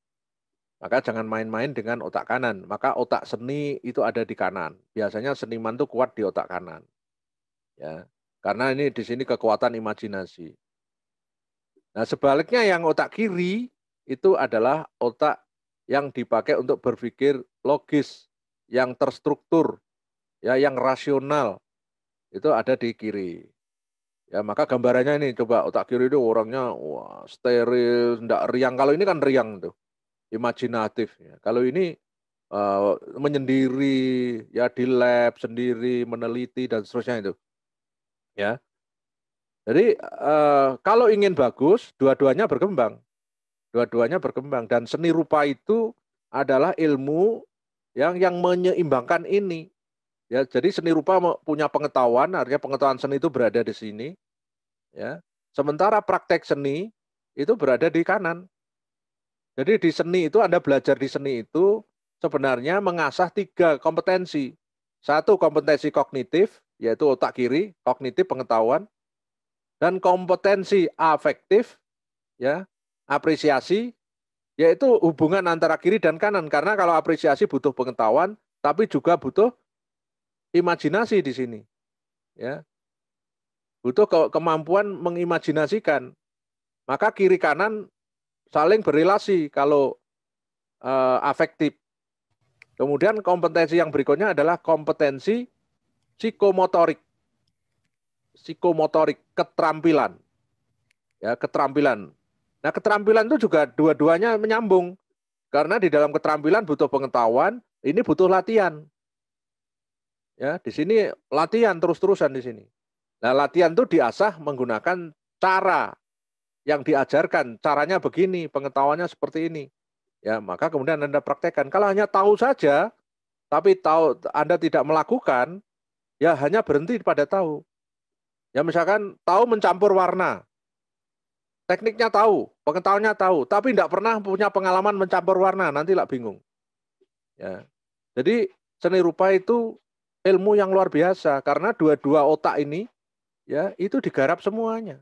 Maka jangan main-main dengan otak kanan. Maka otak seni itu ada di kanan. Biasanya seniman itu kuat di otak kanan. Ya. Karena ini di sini kekuatan imajinasi. Nah, sebaliknya yang otak kiri itu adalah otak yang dipakai untuk berpikir logis, yang terstruktur, ya yang rasional. Itu ada di kiri. Ya, maka gambarannya ini coba otak kiri itu orangnya wah steril, tidak riang. Kalau ini kan riang tuh imajinatif. Ya. Kalau ini uh, menyendiri, ya di lab sendiri, meneliti dan seterusnya itu, ya. Jadi uh, kalau ingin bagus, dua-duanya berkembang, dua-duanya berkembang dan seni rupa itu adalah ilmu yang yang menyeimbangkan ini. Ya, jadi seni rupa punya pengetahuan, artinya pengetahuan seni itu berada di sini. Ya. Sementara praktek seni itu berada di kanan, jadi di seni itu Anda belajar di seni itu sebenarnya mengasah tiga kompetensi. Satu kompetensi kognitif, yaitu otak kiri, kognitif pengetahuan, dan kompetensi afektif, ya apresiasi, yaitu hubungan antara kiri dan kanan. Karena kalau apresiasi butuh pengetahuan, tapi juga butuh imajinasi di sini, ya butuh ke kemampuan mengimajinasikan. Maka kiri kanan saling berrelasi kalau uh, afektif. Kemudian kompetensi yang berikutnya adalah kompetensi psikomotorik. Psikomotorik, keterampilan. Ya, keterampilan. Nah, keterampilan itu juga dua-duanya menyambung. Karena di dalam keterampilan butuh pengetahuan, ini butuh latihan. Ya, di sini latihan terus-terusan di sini. Nah, latihan itu diasah menggunakan cara yang diajarkan caranya begini, pengetahuannya seperti ini. Ya, maka kemudian Anda praktekkan. Kalau hanya tahu saja tapi tahu Anda tidak melakukan, ya hanya berhenti pada tahu. Ya misalkan tahu mencampur warna. Tekniknya tahu, pengetahuannya tahu, tapi tidak pernah punya pengalaman mencampur warna, nanti lah bingung. Ya. Jadi seni rupa itu ilmu yang luar biasa karena dua-dua otak ini ya itu digarap semuanya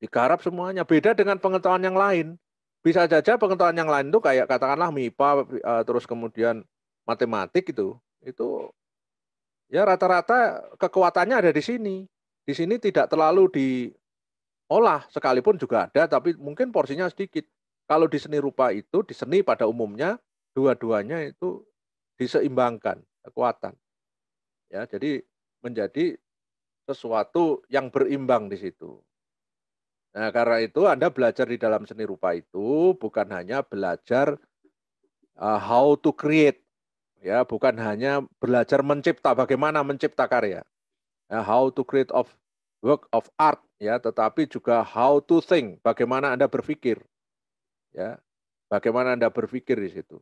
digarap semuanya. Beda dengan pengetahuan yang lain. Bisa saja pengetahuan yang lain itu kayak katakanlah MIPA eh, terus kemudian matematik itu itu ya rata-rata kekuatannya ada di sini. Di sini tidak terlalu diolah sekalipun juga ada tapi mungkin porsinya sedikit. Kalau di seni rupa itu di seni pada umumnya dua-duanya itu diseimbangkan kekuatan. Ya, jadi menjadi sesuatu yang berimbang di situ. Nah, karena itu Anda belajar di dalam seni rupa itu bukan hanya belajar uh, how to create, ya, bukan hanya belajar mencipta bagaimana mencipta karya, ya, how to create of work of art, ya, tetapi juga how to think, bagaimana Anda berpikir, ya, bagaimana Anda berpikir di situ.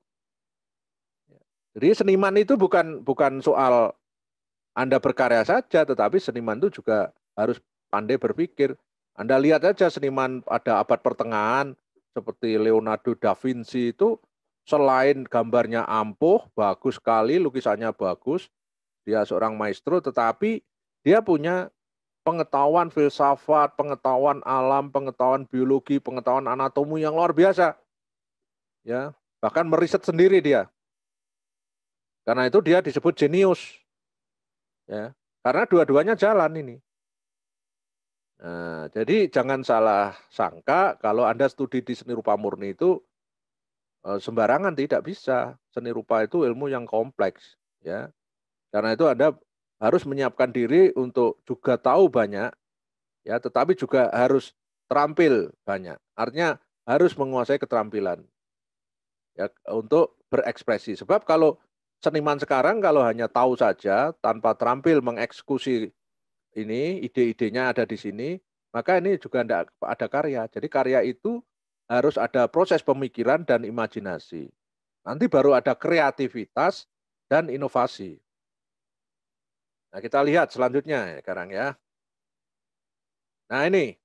Jadi seniman itu bukan bukan soal Anda berkarya saja, tetapi seniman itu juga harus pandai berpikir, anda lihat aja seniman pada abad pertengahan seperti Leonardo da Vinci itu selain gambarnya ampuh, bagus sekali, lukisannya bagus, dia seorang maestro, tetapi dia punya pengetahuan filsafat, pengetahuan alam, pengetahuan biologi, pengetahuan anatomi yang luar biasa. Ya, bahkan meriset sendiri dia. Karena itu dia disebut jenius. Ya, karena dua-duanya jalan ini. Nah, jadi jangan salah sangka kalau Anda studi di seni rupa murni itu eh, sembarangan tidak bisa. Seni rupa itu ilmu yang kompleks ya. Karena itu Anda harus menyiapkan diri untuk juga tahu banyak ya, tetapi juga harus terampil banyak. Artinya harus menguasai keterampilan ya untuk berekspresi. Sebab kalau seniman sekarang kalau hanya tahu saja tanpa terampil mengeksekusi ini ide-idenya ada di sini, maka ini juga tidak ada karya. Jadi karya itu harus ada proses pemikiran dan imajinasi. Nanti baru ada kreativitas dan inovasi. Nah, kita lihat selanjutnya ya, sekarang ya. Nah, ini.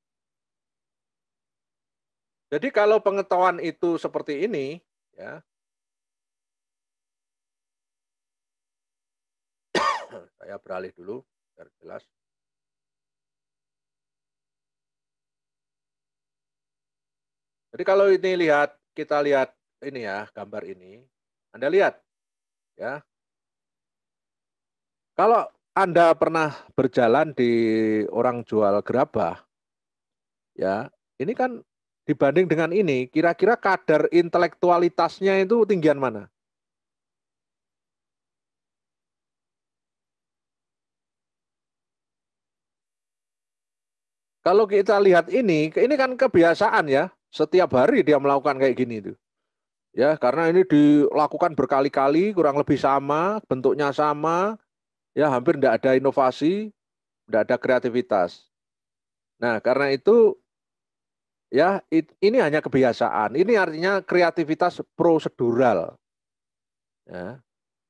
Jadi kalau pengetahuan itu seperti ini, ya. Saya beralih dulu biar jelas. Jadi kalau ini lihat kita lihat ini ya gambar ini, Anda lihat ya. Kalau Anda pernah berjalan di orang jual gerabah, ya ini kan dibanding dengan ini, kira-kira kadar intelektualitasnya itu tinggian mana? Kalau kita lihat ini, ini kan kebiasaan ya, setiap hari dia melakukan kayak gini itu. Ya, karena ini dilakukan berkali-kali, kurang lebih sama, bentuknya sama, ya hampir tidak ada inovasi, tidak ada kreativitas. Nah, karena itu ya it, ini hanya kebiasaan. Ini artinya kreativitas prosedural. Ya.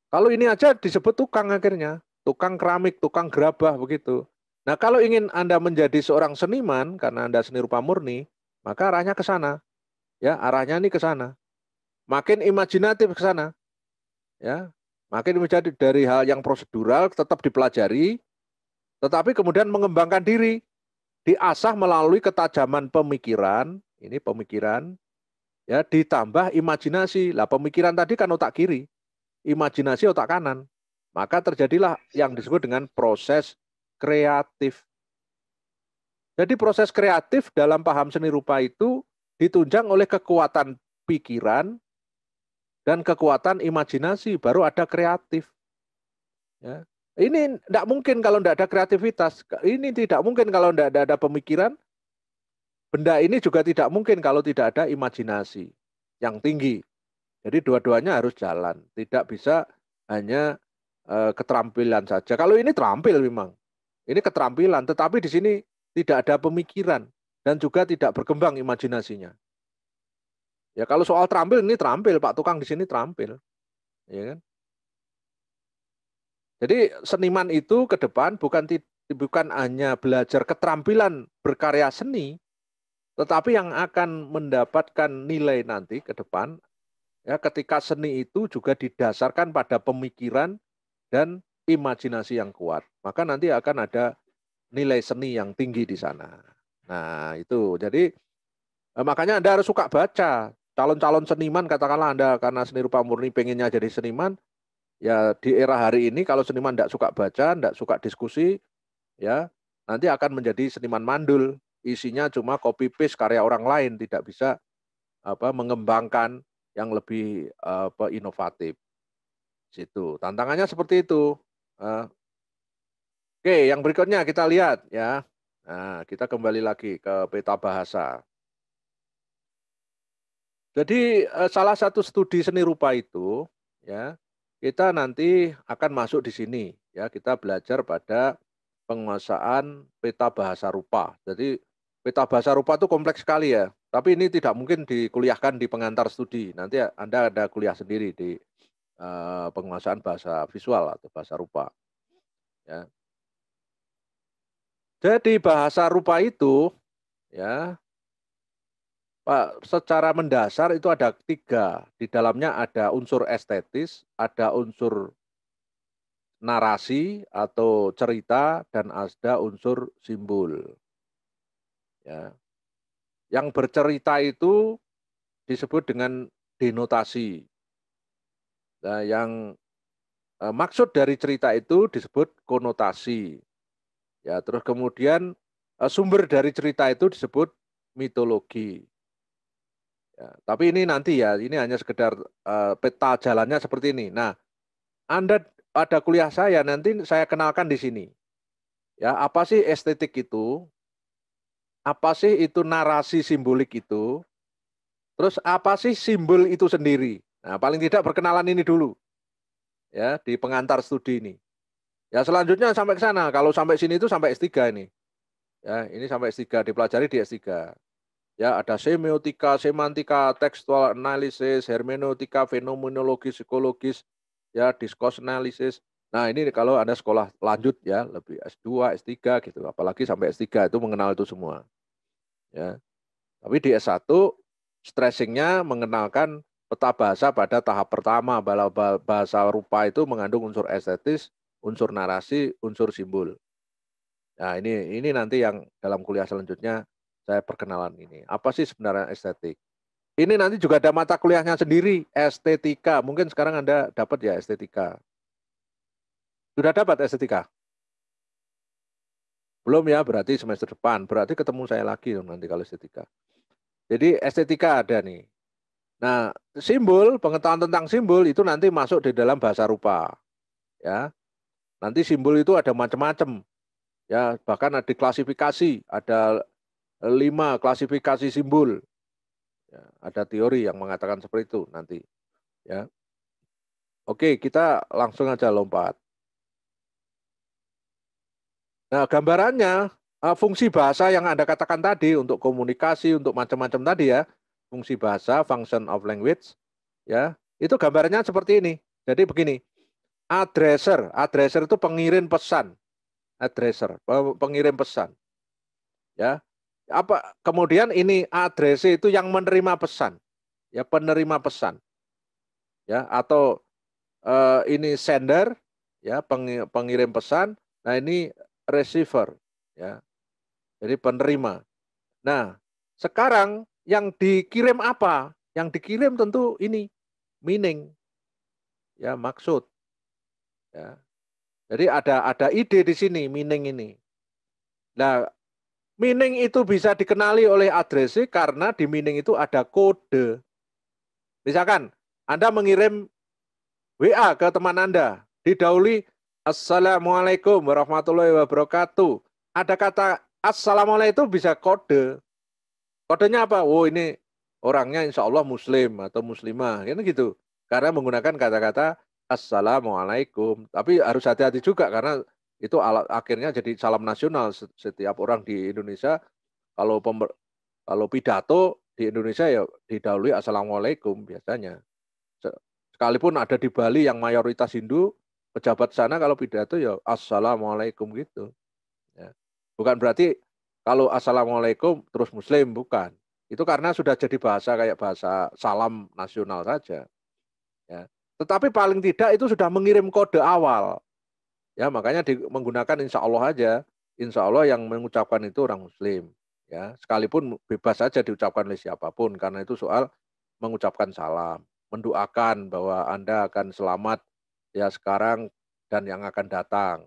Kalau ini aja disebut tukang akhirnya, tukang keramik, tukang gerabah begitu. Nah, kalau ingin Anda menjadi seorang seniman karena Anda seni rupa murni, maka arahnya ke sana. Ya, arahnya ini ke sana. Makin imajinatif ke sana. Ya, makin menjadi dari hal yang prosedural tetap dipelajari, tetapi kemudian mengembangkan diri, diasah melalui ketajaman pemikiran, ini pemikiran, ya ditambah imajinasi. Lah pemikiran tadi kan otak kiri, imajinasi otak kanan. Maka terjadilah yang disebut dengan proses kreatif. Jadi proses kreatif dalam paham seni rupa itu ditunjang oleh kekuatan pikiran dan kekuatan imajinasi baru ada kreatif. Ya. Ini tidak mungkin kalau tidak ada kreativitas. Ini tidak mungkin kalau tidak ada, ada pemikiran. Benda ini juga tidak mungkin kalau tidak ada imajinasi yang tinggi. Jadi dua-duanya harus jalan. Tidak bisa hanya e, keterampilan saja. Kalau ini terampil memang. Ini keterampilan. Tetapi di sini tidak ada pemikiran dan juga tidak berkembang imajinasinya. Ya kalau soal terampil ini terampil Pak tukang di sini terampil, ya kan? Jadi seniman itu ke depan bukan bukan hanya belajar keterampilan berkarya seni, tetapi yang akan mendapatkan nilai nanti ke depan ya ketika seni itu juga didasarkan pada pemikiran dan imajinasi yang kuat. Maka nanti akan ada nilai seni yang tinggi di sana. Nah, itu. Jadi eh, makanya Anda harus suka baca. Calon-calon seniman katakanlah Anda karena seni rupa murni pengennya jadi seniman, ya di era hari ini kalau seniman tidak suka baca, tidak suka diskusi, ya nanti akan menjadi seniman mandul. Isinya cuma copy paste karya orang lain, tidak bisa apa mengembangkan yang lebih apa inovatif. Situ tantangannya seperti itu. Eh, Oke, yang berikutnya kita lihat ya. Nah, kita kembali lagi ke peta bahasa. Jadi eh, salah satu studi seni rupa itu ya, kita nanti akan masuk di sini ya, kita belajar pada penguasaan peta bahasa rupa. Jadi peta bahasa rupa itu kompleks sekali ya. Tapi ini tidak mungkin dikuliahkan di pengantar studi. Nanti Anda ada kuliah sendiri di eh, penguasaan bahasa visual atau bahasa rupa. Ya. Jadi bahasa rupa itu ya Pak, secara mendasar itu ada tiga. Di dalamnya ada unsur estetis, ada unsur narasi atau cerita, dan ada unsur simbol. Ya. Yang bercerita itu disebut dengan denotasi. Nah, yang eh, maksud dari cerita itu disebut konotasi. Ya, terus kemudian eh, sumber dari cerita itu disebut mitologi. Ya, tapi ini nanti ya, ini hanya sekedar uh, peta jalannya seperti ini. Nah, Anda ada kuliah saya nanti saya kenalkan di sini. Ya, apa sih estetik itu? Apa sih itu narasi simbolik itu? Terus apa sih simbol itu sendiri? Nah, paling tidak perkenalan ini dulu. Ya, di pengantar studi ini. Ya selanjutnya sampai ke sana. Kalau sampai sini itu sampai S3 ini. Ya, ini sampai S3 dipelajari di S3. Ya, ada semiotika, semantika, tekstual analysis, hermeneutika, fenomenologi, psikologis, ya, discourse analysis. Nah, ini kalau Anda sekolah lanjut ya, lebih S2, S3 gitu, apalagi sampai S3 itu mengenal itu semua. Ya. Tapi di S1 stressingnya mengenalkan peta bahasa pada tahap pertama bahasa rupa itu mengandung unsur estetis, unsur narasi, unsur simbol. Nah, ini ini nanti yang dalam kuliah selanjutnya saya perkenalan ini. Apa sih sebenarnya estetik? Ini nanti juga ada mata kuliahnya sendiri, estetika. Mungkin sekarang Anda dapat ya estetika. Sudah dapat estetika? Belum ya, berarti semester depan. Berarti ketemu saya lagi nanti kalau estetika. Jadi estetika ada nih. Nah, simbol, pengetahuan tentang simbol itu nanti masuk di dalam bahasa rupa. Ya. Nanti simbol itu ada macam-macam. Ya, bahkan ada klasifikasi, ada lima klasifikasi simbol. Ya, ada teori yang mengatakan seperti itu nanti. Ya. Oke, kita langsung aja lompat. Nah, gambarannya eh, fungsi bahasa yang Anda katakan tadi untuk komunikasi, untuk macam-macam tadi ya. Fungsi bahasa, function of language, ya. Itu gambarannya seperti ini. Jadi begini, Addresser, addresser itu pengirim pesan. Addresser, pengirim pesan. Ya. Apa kemudian ini addresser itu yang menerima pesan. Ya, penerima pesan. Ya, atau eh, ini sender, ya, pengirim pesan. Nah, ini receiver, ya. Jadi penerima. Nah, sekarang yang dikirim apa? Yang dikirim tentu ini meaning. Ya, maksud. Ya. Jadi ada ada ide di sini mining ini. Nah, mining itu bisa dikenali oleh adresi karena di mining itu ada kode. Misalkan Anda mengirim WA ke teman Anda, didahului Assalamualaikum warahmatullahi wabarakatuh. Ada kata Assalamualaikum itu bisa kode. Kodenya apa? Oh ini orangnya insya Allah Muslim atau Muslimah, Ini kan gitu. Karena menggunakan kata-kata Assalamualaikum. Tapi harus hati-hati juga karena itu akhirnya jadi salam nasional setiap orang di Indonesia kalau pember, kalau pidato di Indonesia ya didahului assalamualaikum biasanya. Sekalipun ada di Bali yang mayoritas Hindu, pejabat sana kalau pidato ya assalamualaikum gitu. Ya. Bukan berarti kalau assalamualaikum terus Muslim bukan. Itu karena sudah jadi bahasa kayak bahasa salam nasional saja. Ya. Tetapi paling tidak itu sudah mengirim kode awal. Ya, makanya di, menggunakan insya Allah aja. Insya Allah yang mengucapkan itu orang muslim. Ya, sekalipun bebas saja diucapkan oleh siapapun karena itu soal mengucapkan salam, mendoakan bahwa Anda akan selamat ya sekarang dan yang akan datang.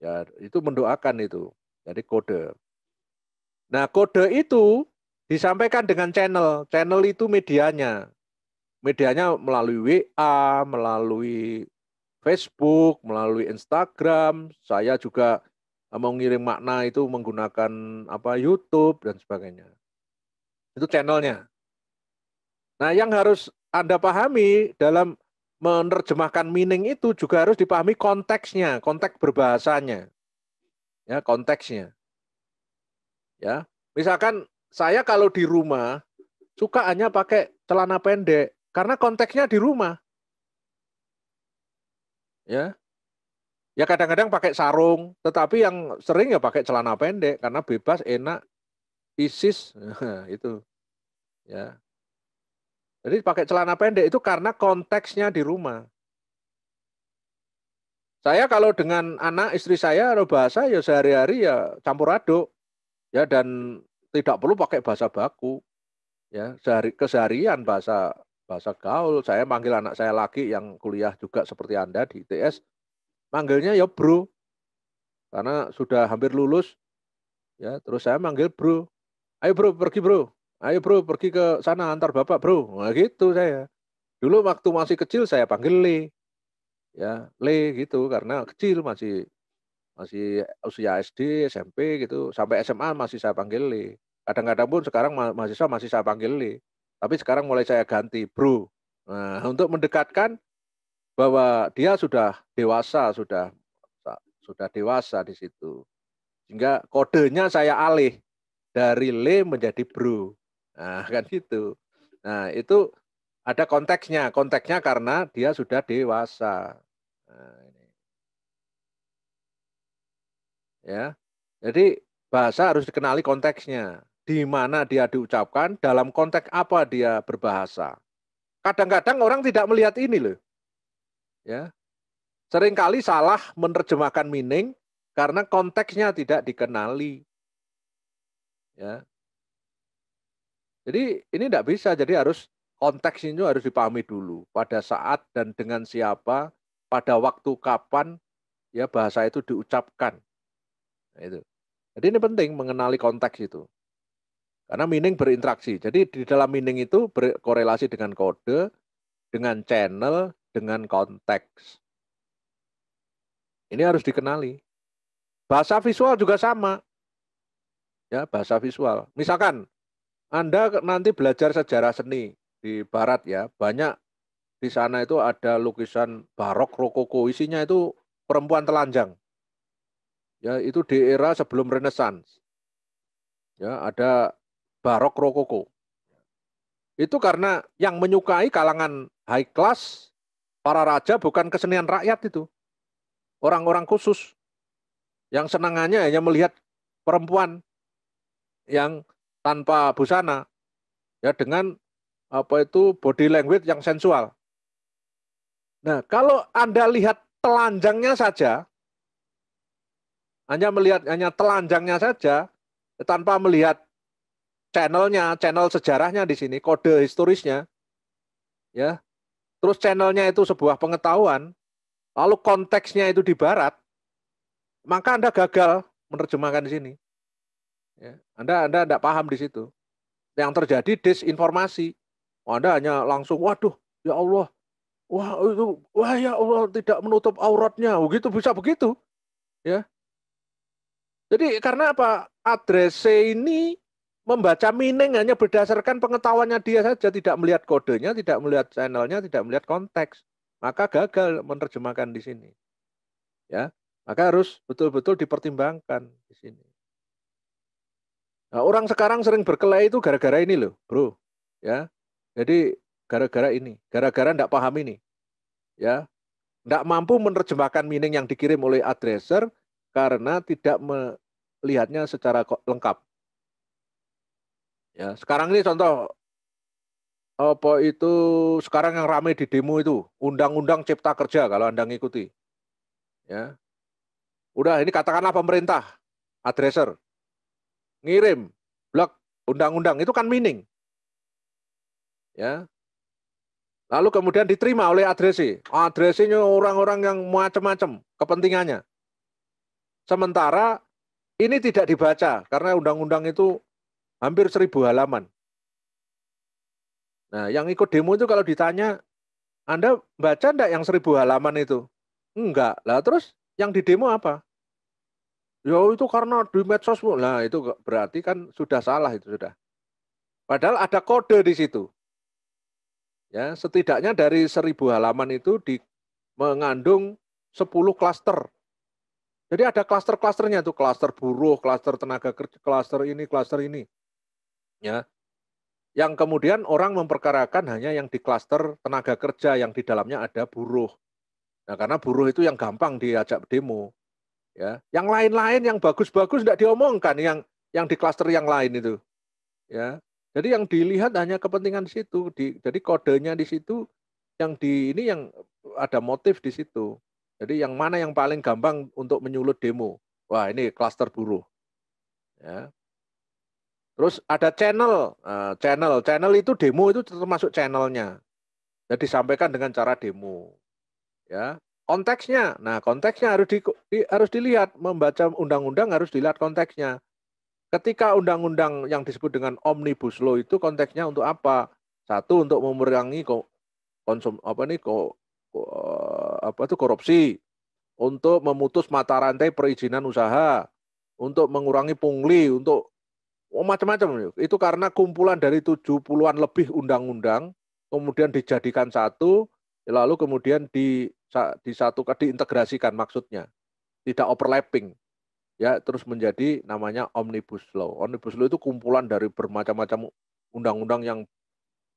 Ya, itu mendoakan itu. Jadi kode. Nah, kode itu disampaikan dengan channel. Channel itu medianya medianya melalui WA, melalui Facebook, melalui Instagram. Saya juga eh, mau ngirim makna itu menggunakan apa YouTube dan sebagainya. Itu channelnya. Nah, yang harus Anda pahami dalam menerjemahkan meaning itu juga harus dipahami konteksnya, konteks berbahasanya. Ya, konteksnya. Ya. Misalkan saya kalau di rumah suka hanya pakai celana pendek. Karena konteksnya di rumah. Ya. Ya kadang-kadang pakai sarung, tetapi yang sering ya pakai celana pendek karena bebas, enak, ISIS itu. Ya. Jadi pakai celana pendek itu karena konteksnya di rumah. Saya kalau dengan anak istri saya atau bahasa ya sehari-hari ya campur aduk. Ya dan tidak perlu pakai bahasa baku. Ya, sehari keseharian bahasa bahasa gaul. Saya manggil anak saya laki yang kuliah juga seperti Anda di ITS. Manggilnya ya bro. Karena sudah hampir lulus. Ya, terus saya manggil bro. Ayo bro, pergi bro. Ayo bro, pergi ke sana antar bapak bro. Nah, gitu saya. Dulu waktu masih kecil saya panggil Le. Ya, Le gitu karena kecil masih masih usia SD, SMP gitu, sampai SMA masih saya panggil Le. Kadang-kadang pun sekarang mahasiswa masih saya panggil Le tapi sekarang mulai saya ganti, bro. Nah, untuk mendekatkan bahwa dia sudah dewasa, sudah sudah dewasa di situ. Sehingga kodenya saya alih dari le menjadi bro. Nah, kan gitu. Nah, itu ada konteksnya. Konteksnya karena dia sudah dewasa. Nah, ini. Ya. Jadi bahasa harus dikenali konteksnya di mana dia diucapkan, dalam konteks apa dia berbahasa. Kadang-kadang orang tidak melihat ini loh. Ya. Seringkali salah menerjemahkan meaning karena konteksnya tidak dikenali. Ya. Jadi ini tidak bisa, jadi harus konteks ini harus dipahami dulu pada saat dan dengan siapa, pada waktu kapan ya bahasa itu diucapkan. Nah, itu. Jadi ini penting mengenali konteks itu. Karena mining berinteraksi. Jadi di dalam mining itu berkorelasi dengan kode, dengan channel, dengan konteks. Ini harus dikenali. Bahasa visual juga sama. Ya, bahasa visual. Misalkan Anda nanti belajar sejarah seni di barat ya, banyak di sana itu ada lukisan barok rokoko, isinya itu perempuan telanjang. Ya, itu di era sebelum Renaissance. Ya, ada barok rokoko. Itu karena yang menyukai kalangan high class, para raja bukan kesenian rakyat itu. Orang-orang khusus yang senangannya hanya melihat perempuan yang tanpa busana ya dengan apa itu body language yang sensual. Nah, kalau Anda lihat telanjangnya saja hanya melihat hanya telanjangnya saja tanpa melihat channelnya, channel sejarahnya di sini, kode historisnya, ya. Terus channelnya itu sebuah pengetahuan, lalu konteksnya itu di Barat, maka anda gagal menerjemahkan di sini. Ya. Anda anda tidak paham di situ. Yang terjadi disinformasi. Oh, anda hanya langsung, waduh, ya Allah, wah itu, wah ya Allah tidak menutup auratnya, begitu oh, bisa begitu, ya. Jadi karena apa? Adrese ini membaca meaning hanya berdasarkan pengetahuannya dia saja, tidak melihat kodenya, tidak melihat channelnya, tidak melihat konteks, maka gagal menerjemahkan di sini. Ya, maka harus betul-betul dipertimbangkan di sini. Nah, orang sekarang sering berkelahi itu gara-gara ini loh, bro. Ya, jadi gara-gara ini, gara-gara tidak paham ini, ya, tidak mampu menerjemahkan meaning yang dikirim oleh addresser karena tidak melihatnya secara lengkap Ya, sekarang ini contoh apa itu sekarang yang ramai di demo itu undang-undang cipta kerja kalau Anda ngikuti. Ya. Udah ini katakanlah pemerintah addresser ngirim blok undang-undang itu kan mining. Ya. Lalu kemudian diterima oleh adresi. Adresinya orang-orang yang macam-macam kepentingannya. Sementara ini tidak dibaca karena undang-undang itu hampir seribu halaman. Nah, yang ikut demo itu kalau ditanya, Anda baca enggak yang seribu halaman itu? Enggak. Lah terus yang di demo apa? Ya itu karena di medsos. Nah, itu berarti kan sudah salah itu sudah. Padahal ada kode di situ. Ya, setidaknya dari seribu halaman itu di, mengandung 10 klaster. Jadi ada klaster-klasternya itu, klaster buruh, klaster tenaga kerja, klaster ini, klaster ini ya yang kemudian orang memperkarakan hanya yang di klaster tenaga kerja yang di dalamnya ada buruh. Nah, karena buruh itu yang gampang diajak demo. Ya, yang lain-lain yang bagus-bagus tidak diomongkan yang yang di klaster yang lain itu. Ya. Jadi yang dilihat hanya kepentingan di situ, di, jadi kodenya di situ yang di ini yang ada motif di situ. Jadi yang mana yang paling gampang untuk menyulut demo? Wah, ini klaster buruh. Ya. Terus ada channel, eh, channel, channel itu demo itu termasuk channelnya. Jadi disampaikan dengan cara demo, ya konteksnya. Nah konteksnya harus di, di harus dilihat, membaca undang-undang harus dilihat konteksnya. Ketika undang-undang yang disebut dengan omnibus law itu konteksnya untuk apa? Satu untuk memerangi konsum apa nih kok eh, apa itu korupsi, untuk memutus mata rantai perizinan usaha, untuk mengurangi pungli, untuk Oh, macam-macam itu karena kumpulan dari tujuh puluhan lebih undang-undang kemudian dijadikan satu lalu kemudian di disatukan diintegrasikan maksudnya tidak overlapping ya terus menjadi namanya omnibus law omnibus law itu kumpulan dari bermacam-macam undang-undang yang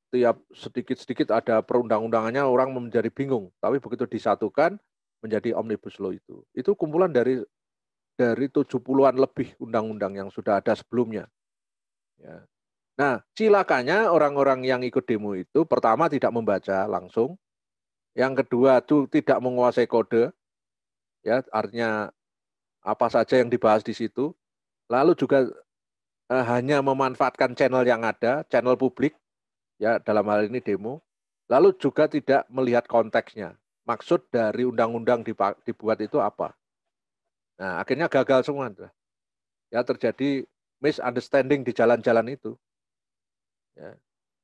tiap sedikit-sedikit ada perundang-undangannya orang menjadi bingung. Tapi begitu disatukan menjadi omnibus law itu. Itu kumpulan dari dari 70-an lebih undang-undang yang sudah ada sebelumnya. Ya. Nah, cilakanya orang-orang yang ikut demo itu pertama tidak membaca langsung, yang kedua itu tidak menguasai kode, ya artinya apa saja yang dibahas di situ, lalu juga eh, hanya memanfaatkan channel yang ada, channel publik, ya dalam hal ini demo, lalu juga tidak melihat konteksnya, maksud dari undang-undang dibuat itu apa. Nah, akhirnya gagal semua. Ya terjadi misunderstanding di jalan-jalan itu. Ya.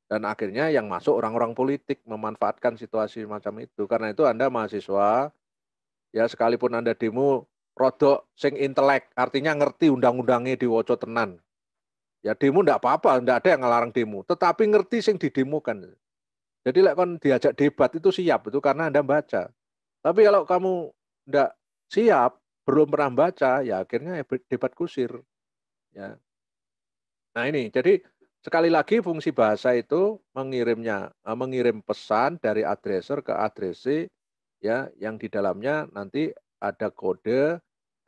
Dan akhirnya yang masuk orang-orang politik memanfaatkan situasi macam itu. Karena itu Anda mahasiswa, ya sekalipun Anda demo, rodok sing intelek, artinya ngerti undang-undangnya di Woco Tenan. Ya demo enggak apa-apa, enggak ada yang ngelarang demo. Tetapi ngerti sing didemokan. Jadi lek kan diajak debat itu siap, itu karena Anda baca. Tapi kalau kamu enggak siap, belum pernah baca, ya akhirnya debat kusir. Ya. Nah ini, jadi sekali lagi fungsi bahasa itu mengirimnya, eh, mengirim pesan dari addresser ke adresi ya yang di dalamnya nanti ada kode,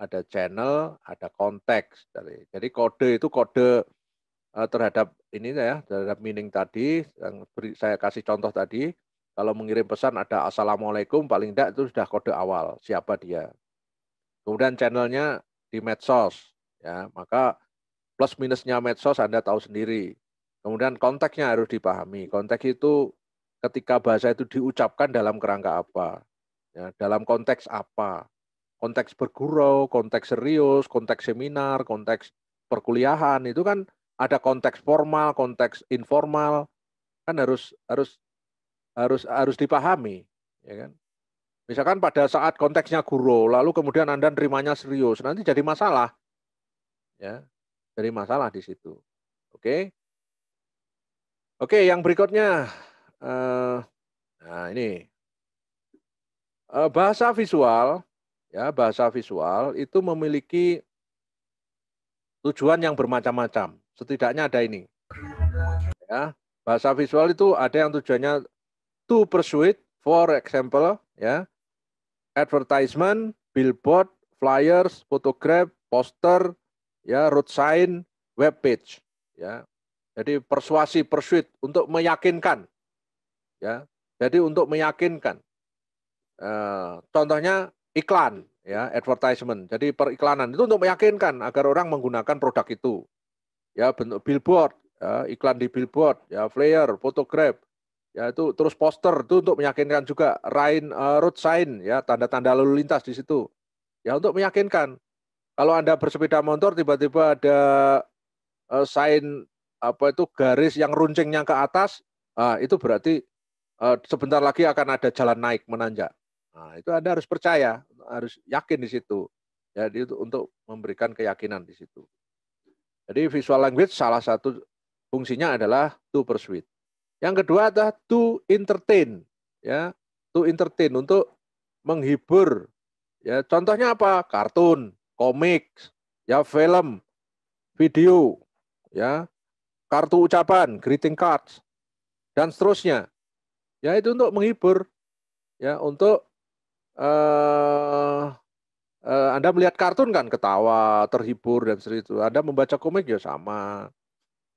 ada channel, ada konteks dari. Jadi kode itu kode eh, terhadap ini ya terhadap meaning tadi yang saya kasih contoh tadi kalau mengirim pesan ada assalamualaikum paling tidak itu sudah kode awal siapa dia kemudian channelnya di medsos ya maka plus minusnya medsos Anda tahu sendiri. Kemudian konteksnya harus dipahami. Konteks itu ketika bahasa itu diucapkan dalam kerangka apa? Ya, dalam konteks apa? Konteks bergurau, konteks serius, konteks seminar, konteks perkuliahan itu kan ada konteks formal, konteks informal kan harus harus harus harus dipahami, ya kan? Misalkan pada saat konteksnya guru, lalu kemudian Anda nerimanya serius, nanti jadi masalah. Ya, dari masalah di situ. Oke. Okay? Oke, okay, yang berikutnya eh, nah ini eh, bahasa visual ya, bahasa visual itu memiliki tujuan yang bermacam-macam. Setidaknya ada ini. Ya, bahasa visual itu ada yang tujuannya to persuade, for example, ya. Advertisement, billboard, flyers, photograph, poster, ya road sign web page ya jadi persuasi persuit untuk meyakinkan ya jadi untuk meyakinkan e, contohnya iklan ya advertisement jadi periklanan itu untuk meyakinkan agar orang menggunakan produk itu ya bentuk billboard ya, iklan di billboard ya flyer fotograf ya itu terus poster itu untuk meyakinkan juga rain uh, eh, road sign ya tanda-tanda lalu lintas di situ ya untuk meyakinkan kalau Anda bersepeda motor tiba-tiba ada uh, sign apa itu garis yang runcingnya ke atas, uh, itu berarti uh, sebentar lagi akan ada jalan naik menanjak. Nah, itu Anda harus percaya, harus yakin di situ. Jadi itu untuk memberikan keyakinan di situ. Jadi visual language salah satu fungsinya adalah to persuade. Yang kedua adalah to entertain, ya, to entertain untuk menghibur. Ya, contohnya apa? Kartun, komik, ya film, video, ya kartu ucapan, greeting cards, dan seterusnya. Ya itu untuk menghibur, ya untuk uh, uh, Anda melihat kartun kan ketawa, terhibur dan seperti itu. Anda membaca komik ya sama,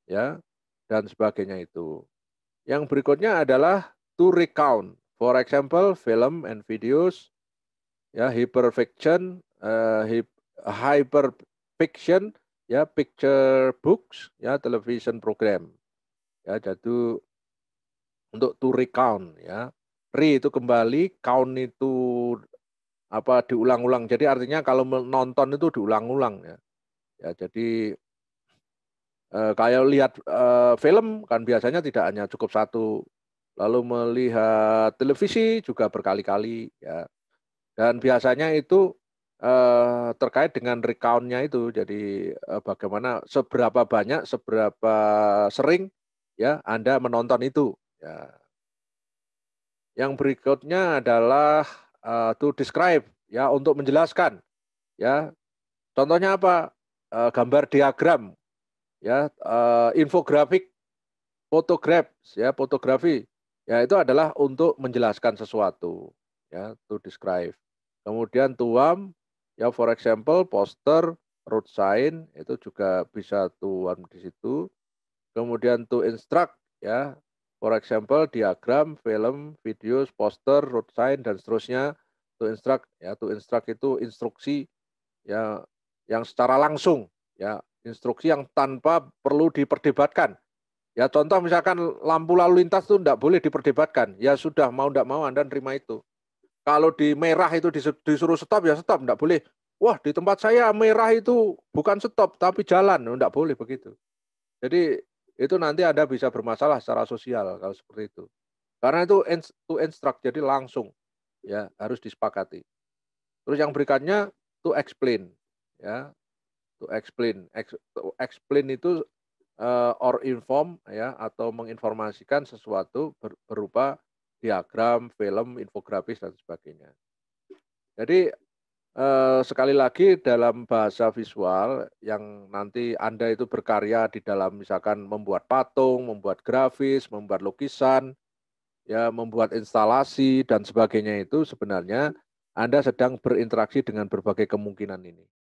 ya dan sebagainya itu. Yang berikutnya adalah to recount. For example, film and videos, ya hyperfiction, uh, eh, hip, hyperfiction ya picture books ya television program ya jadi untuk to recount ya re itu kembali count itu apa diulang-ulang jadi artinya kalau menonton itu diulang-ulang ya ya jadi eh, kayak lihat eh, film kan biasanya tidak hanya cukup satu lalu melihat televisi juga berkali-kali ya dan biasanya itu eh, terkait dengan recountnya itu, jadi eh, bagaimana seberapa banyak, seberapa sering ya Anda menonton itu. Ya. Yang berikutnya adalah eh, to describe ya untuk menjelaskan ya. Contohnya apa? Eh, gambar diagram ya, eh, infografik, fotograf ya, fotografi. Ya itu adalah untuk menjelaskan sesuatu ya, to describe. Kemudian tuam Ya, for example, poster, road sign itu juga bisa tuan di situ. Kemudian to instruct ya, for example, diagram, film, video poster, road sign dan seterusnya to instruct ya, to instruct itu instruksi ya yang secara langsung ya, instruksi yang tanpa perlu diperdebatkan. Ya contoh misalkan lampu lalu lintas itu tidak boleh diperdebatkan. Ya sudah mau tidak mau Anda terima itu. Kalau di merah itu disuruh stop ya stop, enggak boleh. Wah, di tempat saya merah itu bukan stop tapi jalan, enggak oh, boleh begitu. Jadi itu nanti Anda bisa bermasalah secara sosial kalau seperti itu. Karena itu to instruct jadi langsung ya harus disepakati. Terus yang berikutnya to explain ya. To explain, to explain itu uh, or inform ya atau menginformasikan sesuatu berupa diagram, film, infografis, dan sebagainya. Jadi eh, sekali lagi dalam bahasa visual yang nanti Anda itu berkarya di dalam misalkan membuat patung, membuat grafis, membuat lukisan, ya membuat instalasi dan sebagainya itu sebenarnya Anda sedang berinteraksi dengan berbagai kemungkinan ini.